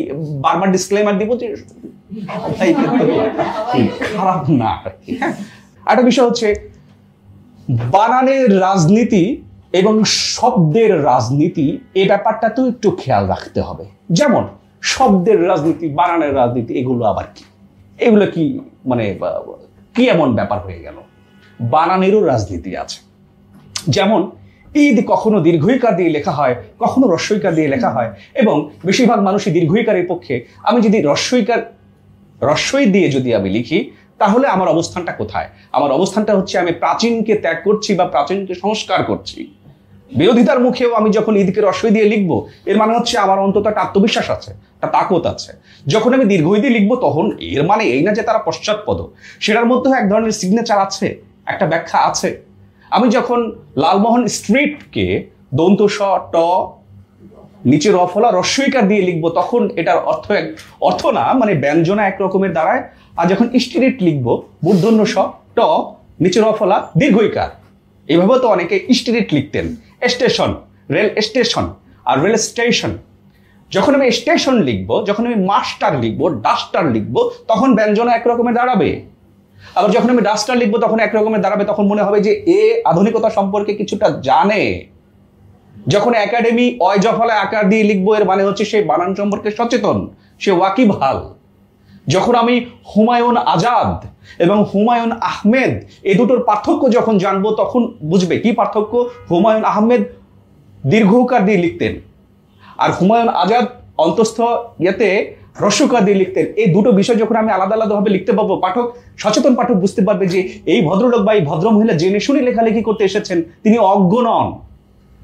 বারবার ডিসক্লেমার দিব যে খারাপ না হ্যাঁ। একটা বিষয় হচ্ছে বানানের রাজনীতি এবং শব্দের রাজনীতি এ ব্যাপারটা তো একটু খেয়াল রাখতে হবে যেমন শব্দের রাজনীতি বানানের রাজনীতি এগুলো আবার কি এগুলো কি মানে কি এমন ব্যাপার হয়ে গেল বানানেরও রাজনীতি আছে যেমন ঈদ কখনো দীর্ঘইকার দিয়ে লেখা হয় কখনো রস্যইকার দিয়ে লেখা হয় এবং বেশিরভাগ মানুষই দীর্ঘইকারের পক্ষে আমি যদি রস্যইকার রস্যই দিয়ে যদি আমি লিখি তাহলে আমার অবস্থানটা কোথায় আমার অবস্থানটা হচ্ছে আমি প্রাচীনকে ত্যাগ করছি বা প্রাচীনকে সংস্কার করছি বিরোধিতার মুখেও আমি যখন ঈদকে রসই দিয়ে লিখব এর মানে হচ্ছে আমার অন্তত একটা আত্মবিশ্বাস আছে একটা তাকত আছে যখন আমি ঈদে লিখবো তখন এর মানে এই না যে তারা পশ্চাৎপদ সেটার মধ্যে এক ধরনের সিগনেচার আছে একটা ব্যাখ্যা আছে আমি যখন লালমোহন স্ট্রিটকে দন্ত স ট নিচে রফলা রস্বইকার দিয়ে লিখবো তখন এটার অর্থ এক অর্থ না মানে ব্যঞ্জনা এক রকমের দাঁড়ায় আর যখন স্ট্রিট লিখবো মূর্ধন্য স ট নিচে রফলা দীর্ঘইকার এভাবে তো অনেকে স্ট্রিট লিখতেন স্টেশন রেল স্টেশন আর রেল স্টেশন যখন আমি স্টেশন লিখব যখন আমি মাস্টার লিখব ডাস্টার লিখব তখন ব্যঞ্জনা একরকমে দাঁড়াবে আবার যখন আমি ডাস্টার লিখবো তখন একরকমের দাঁড়াবে তখন মনে হবে যে এ আধুনিকতা সম্পর্কে কিছুটা জানে যখন একাডেমি অয়জফলা আকার দিয়ে লিখবো এর মানে হচ্ছে সেই বানান সম্পর্কে সচেতন সে ওয়াকিবহাল যখন আমি হুমায়ুন আজাদ এবং হুমায়ুন আহমেদ এই দুটোর পার্থক্য যখন জানবো তখন বুঝবে কি পার্থক্য হুমায়ুন আহমেদ দীর্ঘকার দিয়ে লিখতেন আর হুমায়ুন আজাদ অন্তস্থ ইয়েতে রস্যকার দিয়ে লিখতেন এই দুটো বিষয় যখন আমি আলাদা আলাদাভাবে লিখতে পারবো পাঠক সচেতন পাঠক বুঝতে পারবে যে এই ভদ্রলোক বা এই ভদ্রমহিলা জেনে শুনে লেখালেখি করতে এসেছেন তিনি অজ্ঞ নন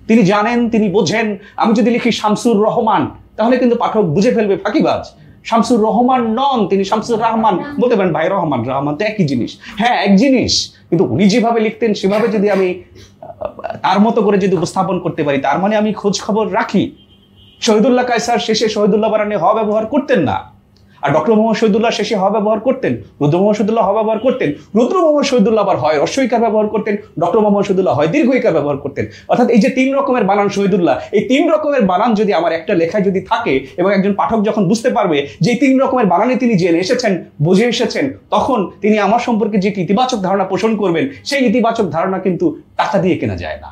তিনি জানেন তিনি বোঝেন আমি যদি লিখি শামসুর রহমান তাহলে কিন্তু পাঠক বুঝে ফেলবে ফাঁকিবাজ শামসুর রহমান নন তিনি শামসুর রহমান বলতে পারেন ভাই রহমান রহমান তো একই জিনিস হ্যাঁ এক জিনিস কিন্তু উনি যেভাবে লিখতেন সেভাবে যদি আমি তার মতো করে যদি উপস্থাপন করতে পারি তার মানে আমি খোঁজ খবর রাখি শহীদুল্লাহ কায়সার শেষে শহীদুল্লাহ বারানি হ ব্যবহার করতেন না আর ডক্টর মোহাম্মদ শহীদুল্লাহ শেষে হ ব্যবহার করতেন রুদ্র মোহাম্মদ শহীদুল্লাহ হ ব্যবহার করতেন রুদ্র মোহাম্মদ শহীদুল্লাহ আবার হয় রস্যইকার ব্যবহার করতেন ডক্টর মোহাম্মদ শহীদুল্লাহ হয় দীর্ঘইকার ব্যবহার করতেন অর্থাৎ এই যে তিন রকমের বানান শহীদুল্লাহ এই তিন রকমের বানান যদি আমার একটা লেখায় যদি থাকে এবং একজন পাঠক যখন বুঝতে পারবে যে তিন রকমের বানানে তিনি জেনে এসেছেন বুঝে এসেছেন তখন তিনি আমার সম্পর্কে যে ইতিবাচক ধারণা পোষণ করবেন সেই ইতিবাচক ধারণা কিন্তু টাকা দিয়ে কেনা যায় না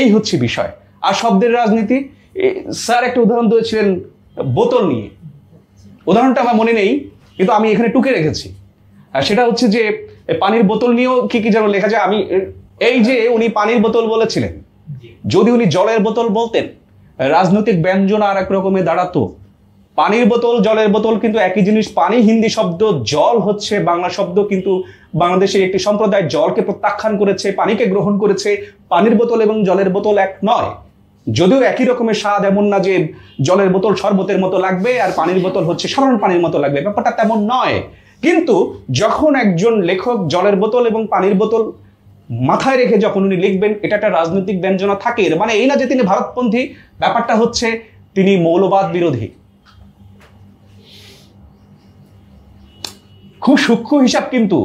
এই হচ্ছে বিষয় আর শব্দের রাজনীতি স্যার একটা উদাহরণ দিয়েছিলেন বোতল নিয়ে উদাহরণটা আমার মনে নেই কিন্তু আমি এখানে টুকে রেখেছি আর সেটা হচ্ছে যে পানির বোতল নিয়েও কি কি যেন লেখা যায় আমি এই যে উনি পানির বোতল বলেছিলেন যদি উনি জলের বোতল বলতেন রাজনৈতিক ব্যঞ্জন আর এক রকমে দাঁড়াতো পানির বোতল জলের বোতল কিন্তু একই জিনিস পানি হিন্দি শব্দ জল হচ্ছে বাংলা শব্দ কিন্তু বাংলাদেশের একটি সম্প্রদায় জলকে প্রত্যাখ্যান করেছে পানিকে গ্রহণ করেছে পানির বোতল এবং জলের বোতল এক নয় যদিও একই রকমের স্বাদ এমন না যে জলের বোতল শরবতের মতো লাগবে আর পানির বোতল হচ্ছে সাধারণ পানির মতো লাগবে ব্যাপারটা তেমন নয় কিন্তু যখন একজন লেখক জলের বোতল এবং পানির বোতল মাথায় রেখে যখন উনি লিখবেন এটা একটা রাজনৈতিক ব্যঞ্জনা থাকে মানে এই না যে তিনি ভারতপন্থী ব্যাপারটা হচ্ছে তিনি মৌলবাদ বিরোধী খুব সূক্ষ্ম হিসাব কিন্তু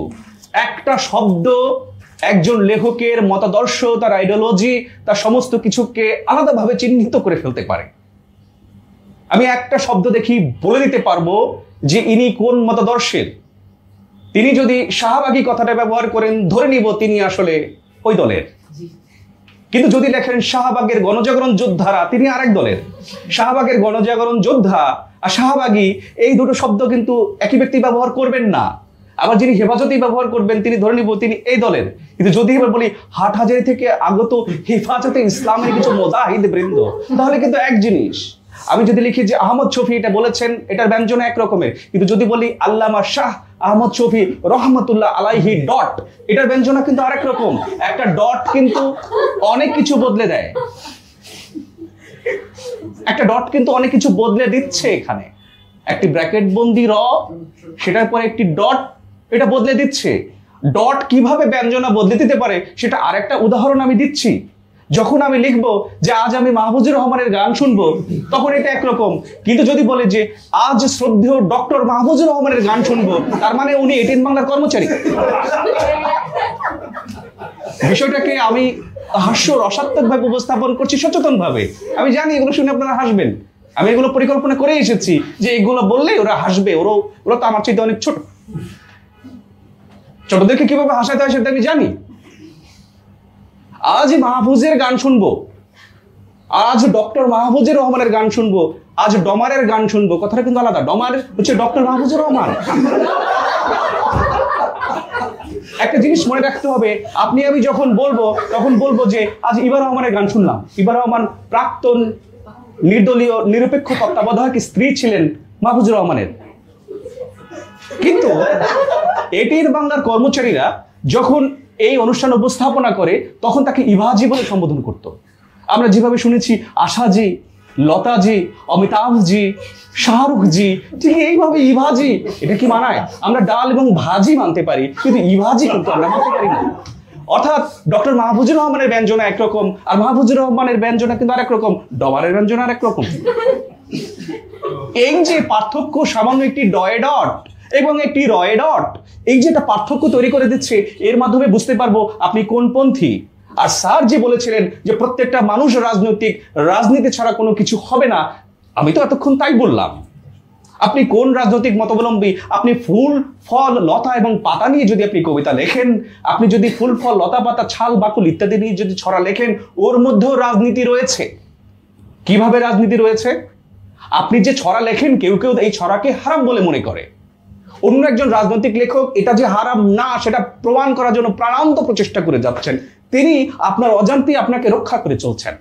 একটা শব্দ একজন লেখকের মতাদর্শ তার আইডিওলজি তার সমস্ত কিছুকে আলাদাভাবে চিহ্নিত করে ফেলতে পারে আমি একটা শব্দ দেখি বলে দিতে পারবো যে ইনি কোন মতাদর্শের তিনি যদি শাহবাগী কথাটা ব্যবহার করেন ধরে নিব তিনি আসলে ওই দলের কিন্তু যদি লেখেন শাহবাগের গণজাগরণ যোদ্ধারা তিনি আরেক দলের শাহবাগের গণজাগরণ যোদ্ধা আর শাহবাগী এই দুটো শব্দ কিন্তু একই ব্যক্তি ব্যবহার করবেন না আবার যিনি হেফাজতেই ব্যবহার করবেন তিনি ধরে নিব তিনি এই দলের কিন্তু যদি এবার বলি হাট হাজারি থেকে আগত হেফাজতে ইসলামের কিছু মোজাহিদ বৃন্দ তাহলে কিন্তু এক জিনিস আমি যদি লিখি যে আহমদ শফি এটা বলেছেন এটার ব্যঞ্জনা একরকমের কিন্তু যদি বলি আল্লামা শাহ আহমদ শফি রহমতুল্লাহ আলাইহি ডট এটার ব্যঞ্জনা কিন্তু আরেক রকম একটা ডট কিন্তু অনেক কিছু বদলে দেয় একটা ডট কিন্তু অনেক কিছু বদলে দিচ্ছে এখানে একটি ব্র্যাকেট বন্দি র সেটার পরে একটি ডট এটা বদলে দিচ্ছে ডট কিভাবে ব্যঞ্জনা বদলে দিতে পারে সেটা আরেকটা উদাহরণ আমি দিচ্ছি যখন আমি লিখব যে আজ আমি মাহবুজুর রহমানের গান শুনবো তখন এটা একরকম কিন্তু যদি বলে যে আজ শ্রদ্ধেয় ডক্টর মাহবুজুর রহমানের গান শুনবো তার মানে উনি এটিন বাংলার কর্মচারী বিষয়টাকে আমি হাস্য ভাবে উপস্থাপন করছি সচেতনভাবে আমি জানি এগুলো শুনে আপনারা হাসবেন আমি এগুলো পরিকল্পনা করে এসেছি যে এগুলো বললে ওরা হাসবে ওরা ওরা তো আমার চাইতে অনেক ছোট ছোটদেরকে কিভাবে হাসাতে হয় সেটা আমি জানি আজ মাহফুজের গান শুনবো আজ ডক্টর মাহফুজের রহমানের গান শুনবো আজ ডমারের গান শুনবো কথাটা কিন্তু আলাদা ডমার হচ্ছে ডক্টর মাহফুজের রহমান একটা জিনিস মনে রাখতে হবে আপনি আমি যখন বলবো তখন বলবো যে আজ ইবার রহমানের গান শুনলাম ইবার রহমান প্রাক্তন নির্দলীয় নিরপেক্ষ তত্ত্বাবধায়ক স্ত্রী ছিলেন মাহফুজুর রহমানের কিন্তু এটির বাংলার কর্মচারীরা যখন এই অনুষ্ঠান উপস্থাপনা করে তখন তাকে ইভাজি বলে সম্বোধন করত আমরা যেভাবে শুনেছি আশাজি লতাজি অমিতাভজি শাহরুখজি ঠিক এইভাবে ইভাজি এটা কি মানায় আমরা ডাল এবং ভাজি মানতে পারি কিন্তু ইভাজি কিন্তু আমরা মানতে পারি না অর্থাৎ ডক্টর মাহফুজুর রহমানের ব্যঞ্জনা একরকম আর মাহফুজুর রহমানের ব্যঞ্জনা কিন্তু আরেক রকম ডবারের ব্যঞ্জনা আরেক রকম এই যে পার্থক্য সামান্য একটি ডয়ে ডট এবং একটি রয়ে ডট এই যে একটা পার্থক্য তৈরি করে দিচ্ছে এর মাধ্যমে বুঝতে পারবো আপনি কোন পন্থী আর স্যার যে বলেছিলেন যে প্রত্যেকটা মানুষ রাজনৈতিক রাজনীতি ছাড়া কোনো কিছু হবে না আমি তো এতক্ষণ তাই বললাম আপনি কোন রাজনৈতিক মতাবলম্বী আপনি ফুল ফল লতা এবং পাতা নিয়ে যদি আপনি কবিতা লেখেন আপনি যদি ফুল ফল লতা পাতা ছাল বাকুল ইত্যাদি নিয়ে যদি ছড়া লেখেন ওর মধ্যেও রাজনীতি রয়েছে কিভাবে রাজনীতি রয়েছে আপনি যে ছড়া লেখেন কেউ কেউ এই ছড়াকে হারাম বলে মনে করে অন্য একজন রাজনৈতিক লেখক এটা যে হারাম না সেটা প্রমাণ করার জন্য প্রাণান্ত প্রচেষ্টা করে যাচ্ছেন তিনি আপনার অজান্তেই আপনাকে রক্ষা করে চলছেন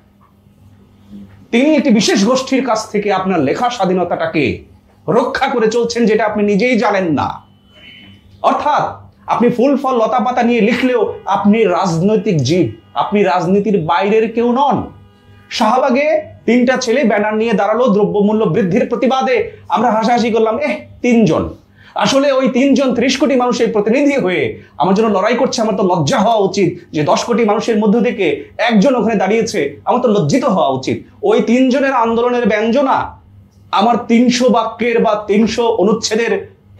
তিনি একটি বিশেষ গোষ্ঠীর কাছ থেকে আপনার লেখা স্বাধীনতাটাকে রক্ষা করে চলছেন যেটা আপনি নিজেই জানেন না অর্থাৎ আপনি ফুল ফল লতা পাতা নিয়ে লিখলেও আপনি রাজনৈতিক জীব আপনি রাজনীতির বাইরের কেউ নন শাহবাগে তিনটা ছেলে ব্যানার নিয়ে দাঁড়ালো দ্রব্যমূল্য বৃদ্ধির প্রতিবাদে আমরা হাসাহাসি করলাম এহ তিনজন আসলে ওই তিনজন ত্রিশ কোটি মানুষের প্রতিনিধি হয়ে আমার জন্য লড়াই করছে আমার তো লজ্জা হওয়া উচিত যে দশ কোটি মানুষের মধ্যে থেকে একজন ওখানে দাঁড়িয়েছে আমার তো লজ্জিত হওয়া উচিত ওই তিনজনের আন্দোলনের ব্যঞ্জনা আমার তিনশো বাক্যের বা তিনশো অনুচ্ছেদের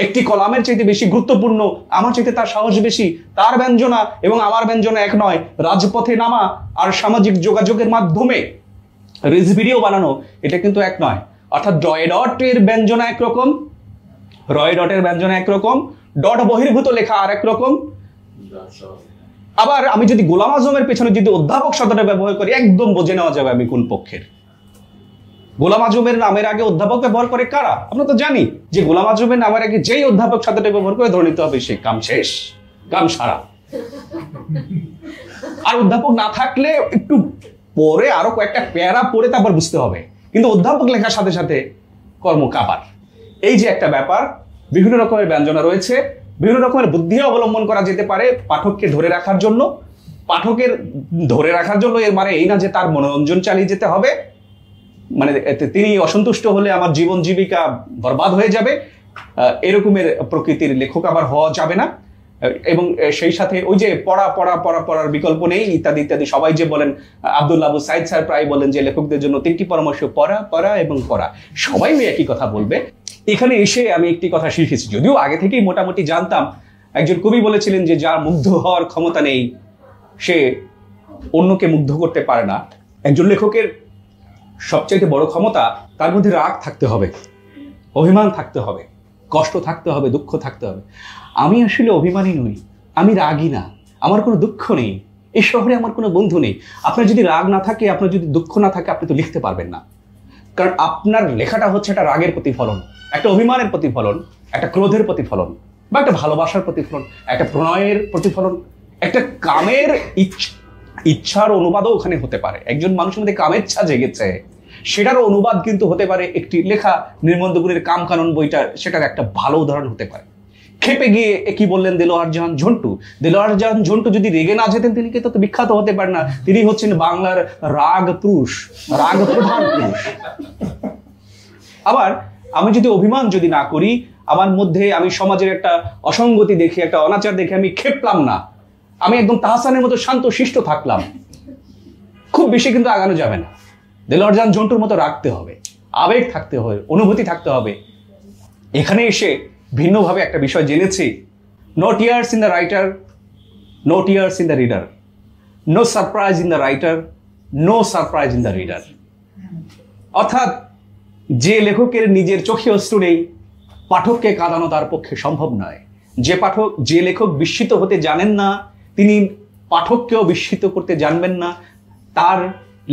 একটি কলামের চাইতে বেশি গুরুত্বপূর্ণ আমার চাইতে তার সাহস বেশি তার ব্যঞ্জনা এবং আমার ব্যঞ্জনা এক নয় রাজপথে নামা আর সামাজিক যোগাযোগের মাধ্যমে রিজ ভিডিও বানানো এটা কিন্তু এক নয় অর্থাৎ এর ব্যঞ্জনা একরকম রয় ডটের ব্যঞ্জন একরকম ডট বহির্ভূত লেখা আর একরকম আবার আমি যদি গোলাম আজমের পেছনে যদি অধ্যাপক শব্দটা ব্যবহার করি একদম বোঝে নেওয়া যাবে আমি কোন পক্ষের গোলাম আজমের নামের আগে অধ্যাপক ব্যবহার করে কারা আমরা তো জানি যে গোলাম আজমের নামের আগে যেই অধ্যাপক শব্দটা ব্যবহার করে ধরে নিতে হবে সেই কাম শেষ কাম সারা আর অধ্যাপক না থাকলে একটু পরে আরো কয়েকটা প্যারা পড়ে তারপর বুঝতে হবে কিন্তু অধ্যাপক লেখার সাথে সাথে কর্ম কাবার এই যে একটা ব্যাপার বিভিন্ন রকমের ব্যঞ্জনা রয়েছে বিভিন্ন রকমের বুদ্ধি অবলম্বন করা যেতে পারে পাঠককে ধরে রাখার জন্য পাঠকের ধরে রাখার জন্য এর মানে এই না যে তার মনোরঞ্জন চালিয়ে যেতে হবে মানে তিনি অসন্তুষ্ট হলে আমার জীবন জীবিকা বরবাদ হয়ে যাবে এরকমের প্রকৃতির লেখক আবার হওয়া যাবে না এবং সেই সাথে ওই যে পড়া পড়া পড়া পড়ার বিকল্প নেই ইত্যাদি ইত্যাদি সবাই যে বলেন আবদুল্লা আবু সাইদ স্যার প্রায় বলেন যে লেখকদের জন্য তিনটি পরামর্শ পড়া পড়া এবং পড়া সবাই একই কথা বলবে এখানে এসে আমি একটি কথা শিখেছি যদিও আগে থেকেই মোটামুটি জানতাম একজন কবি বলেছিলেন যে যার মুগ্ধ হওয়ার ক্ষমতা নেই সে অন্যকে মুগ্ধ করতে পারে না একজন লেখকের সবচাইতে বড় ক্ষমতা তার মধ্যে রাগ থাকতে হবে অভিমান থাকতে হবে কষ্ট থাকতে হবে দুঃখ থাকতে হবে আমি আসলে অভিমানী নই আমি রাগি না আমার কোনো দুঃখ নেই এই শহরে আমার কোনো বন্ধু নেই আপনার যদি রাগ না থাকে আপনার যদি দুঃখ না থাকে আপনি তো লিখতে পারবেন না কারণ আপনার লেখাটা হচ্ছে একটা রাগের প্রতিফলন একটা অভিমানের প্রতিফলন একটা ক্রোধের প্রতিফলন বা একটা ভালোবাসার প্রতিফলন একটা প্রণয়ের প্রতিফলন একটা কামের ইচ্ছার অনুবাদও ওখানে হতে পারে একজন মানুষের মধ্যে কামেচ্ছা জেগেছে সেটারও অনুবাদ কিন্তু হতে পারে একটি লেখা নির্মন্দপুরের কামকানুন বইটা সেটার একটা ভালো উদাহরণ হতে পারে খেপে গিয়ে কি বললেন দেলোয়ার জাহান ঝন্টু দেলোয়ার জাহান ঝন্টু যদি রেগে না যেতেন তিনি কিন্তু বিখ্যাত হতে পারেন না তিনি হচ্ছেন বাংলার রাগ পুরুষ রাগ প্রধান পুরুষ আবার আমি যদি অভিমান যদি না করি আমার মধ্যে আমি সমাজের একটা অসঙ্গতি দেখে একটা অনাচার দেখে আমি খেপলাম না আমি একদম তাহসানের মতো শান্ত শিষ্ট থাকলাম খুব বেশি কিন্তু আগানো যাবে না দেলরজান জন্টুর মতো রাখতে হবে আবেগ থাকতে হবে অনুভূতি থাকতে হবে এখানে এসে ভিন্নভাবে একটা বিষয় জেনেছি no tears in the writer no tears in the reader no surprise in the writer no surprise in the reader অর্থাৎ যে লেখকের নিজের চোখে অস্ত্র নেই পাঠককে কাঁদানো তার পক্ষে সম্ভব নয় যে পাঠক যে লেখক বিস্মিত হতে জানেন না তিনি পাঠককেও বিস্মিত করতে জানবেন না তার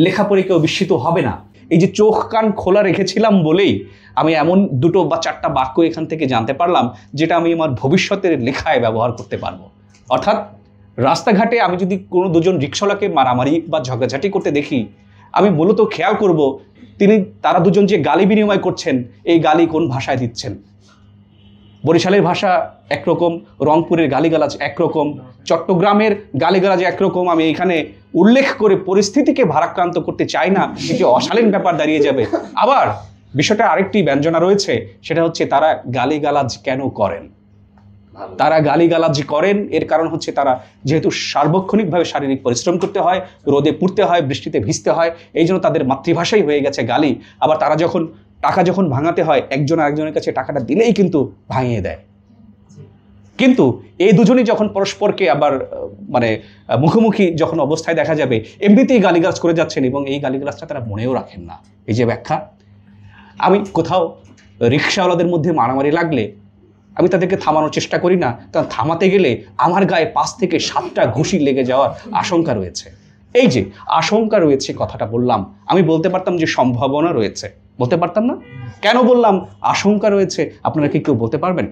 লেখা পড়ে কেউ বিস্মিত হবে না এই যে চোখ কান খোলা রেখেছিলাম বলেই আমি এমন দুটো বা চারটা বাক্য এখান থেকে জানতে পারলাম যেটা আমি আমার ভবিষ্যতের লেখায় ব্যবহার করতে পারবো অর্থাৎ রাস্তাঘাটে আমি যদি কোনো দুজন রিক্সাওয়ালাকে মারামারি বা ঝগড়াঝাটি করতে দেখি আমি মূলত খেয়াল করব তিনি তারা দুজন যে গালি বিনিময় করছেন এই গালি কোন ভাষায় দিচ্ছেন বরিশালের ভাষা একরকম রংপুরের গালিগালাজ একরকম চট্টগ্রামের গালিগালাজ একরকম আমি এখানে উল্লেখ করে পরিস্থিতিকে ভারাক্রান্ত করতে চাই না এটি অশালীন ব্যাপার দাঁড়িয়ে যাবে আবার বিষয়টা আরেকটি ব্যঞ্জনা রয়েছে সেটা হচ্ছে তারা গালিগালাজ কেন করেন তারা যে করেন এর কারণ হচ্ছে তারা যেহেতু সার্বক্ষণিকভাবে শারীরিক পরিশ্রম করতে হয় রোদে পুড়তে হয় বৃষ্টিতে ভিজতে হয় এই জন্য তাদের মাতৃভাষাই হয়ে গেছে গালি আবার তারা যখন টাকা যখন ভাঙাতে হয় একজন আরেকজনের কাছে টাকাটা দিলেই কিন্তু ভাঙিয়ে দেয় কিন্তু এই দুজনই যখন পরস্পরকে আবার মানে মুখোমুখি যখন অবস্থায় দেখা যাবে এমনিতেই গালিগালাজ করে যাচ্ছেন এবং এই গালিগালাজটা তারা মনেও রাখেন না এই যে ব্যাখ্যা আমি কোথাও রিক্সাওয়ালাদের মধ্যে মারামারি লাগলে আমি তাদেরকে থামানোর চেষ্টা করি না কারণ থামাতে গেলে আমার গায়ে পাঁচ থেকে সাতটা ঘুষি লেগে যাওয়ার আশঙ্কা রয়েছে এই যে আশঙ্কা রয়েছে কথাটা বললাম আমি বলতে পারতাম যে সম্ভাবনা রয়েছে বলতে পারতাম না কেন বললাম আশঙ্কা রয়েছে আপনারা কি কেউ বলতে পারবেন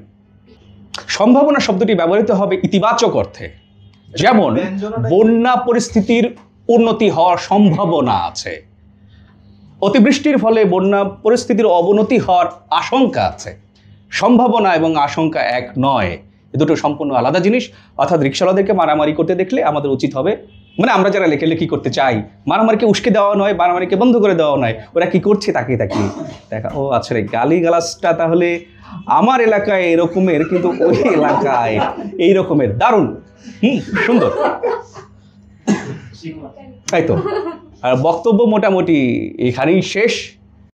সম্ভাবনা শব্দটি ব্যবহৃত হবে ইতিবাচক অর্থে যেমন বন্যা পরিস্থিতির উন্নতি হওয়ার সম্ভাবনা আছে অতিবৃষ্টির ফলে বন্যা পরিস্থিতির অবনতি হওয়ার আশঙ্কা আছে সম্ভাবনা এবং আশঙ্কা এক নয় এ দুটো সম্পূর্ণ আলাদা জিনিস অর্থাৎ রিক্সাওয়ালাদেরকে মারামারি করতে দেখলে আমাদের উচিত হবে মানে আমরা যারা লেখালেখি করতে চাই মারামারিকে উস্কে দেওয়া নয় মারামারিকে বন্ধ করে দেওয়া নয় ওরা কি করছে তাকিয়ে তাকে দেখা ও আচ্ছা রে গালি গালাসটা তাহলে আমার এলাকায় এরকমের কিন্তু ওই এলাকায় এই রকমের দারুণ হুম সুন্দর তাই তো আর বক্তব্য মোটামুটি এখানেই শেষ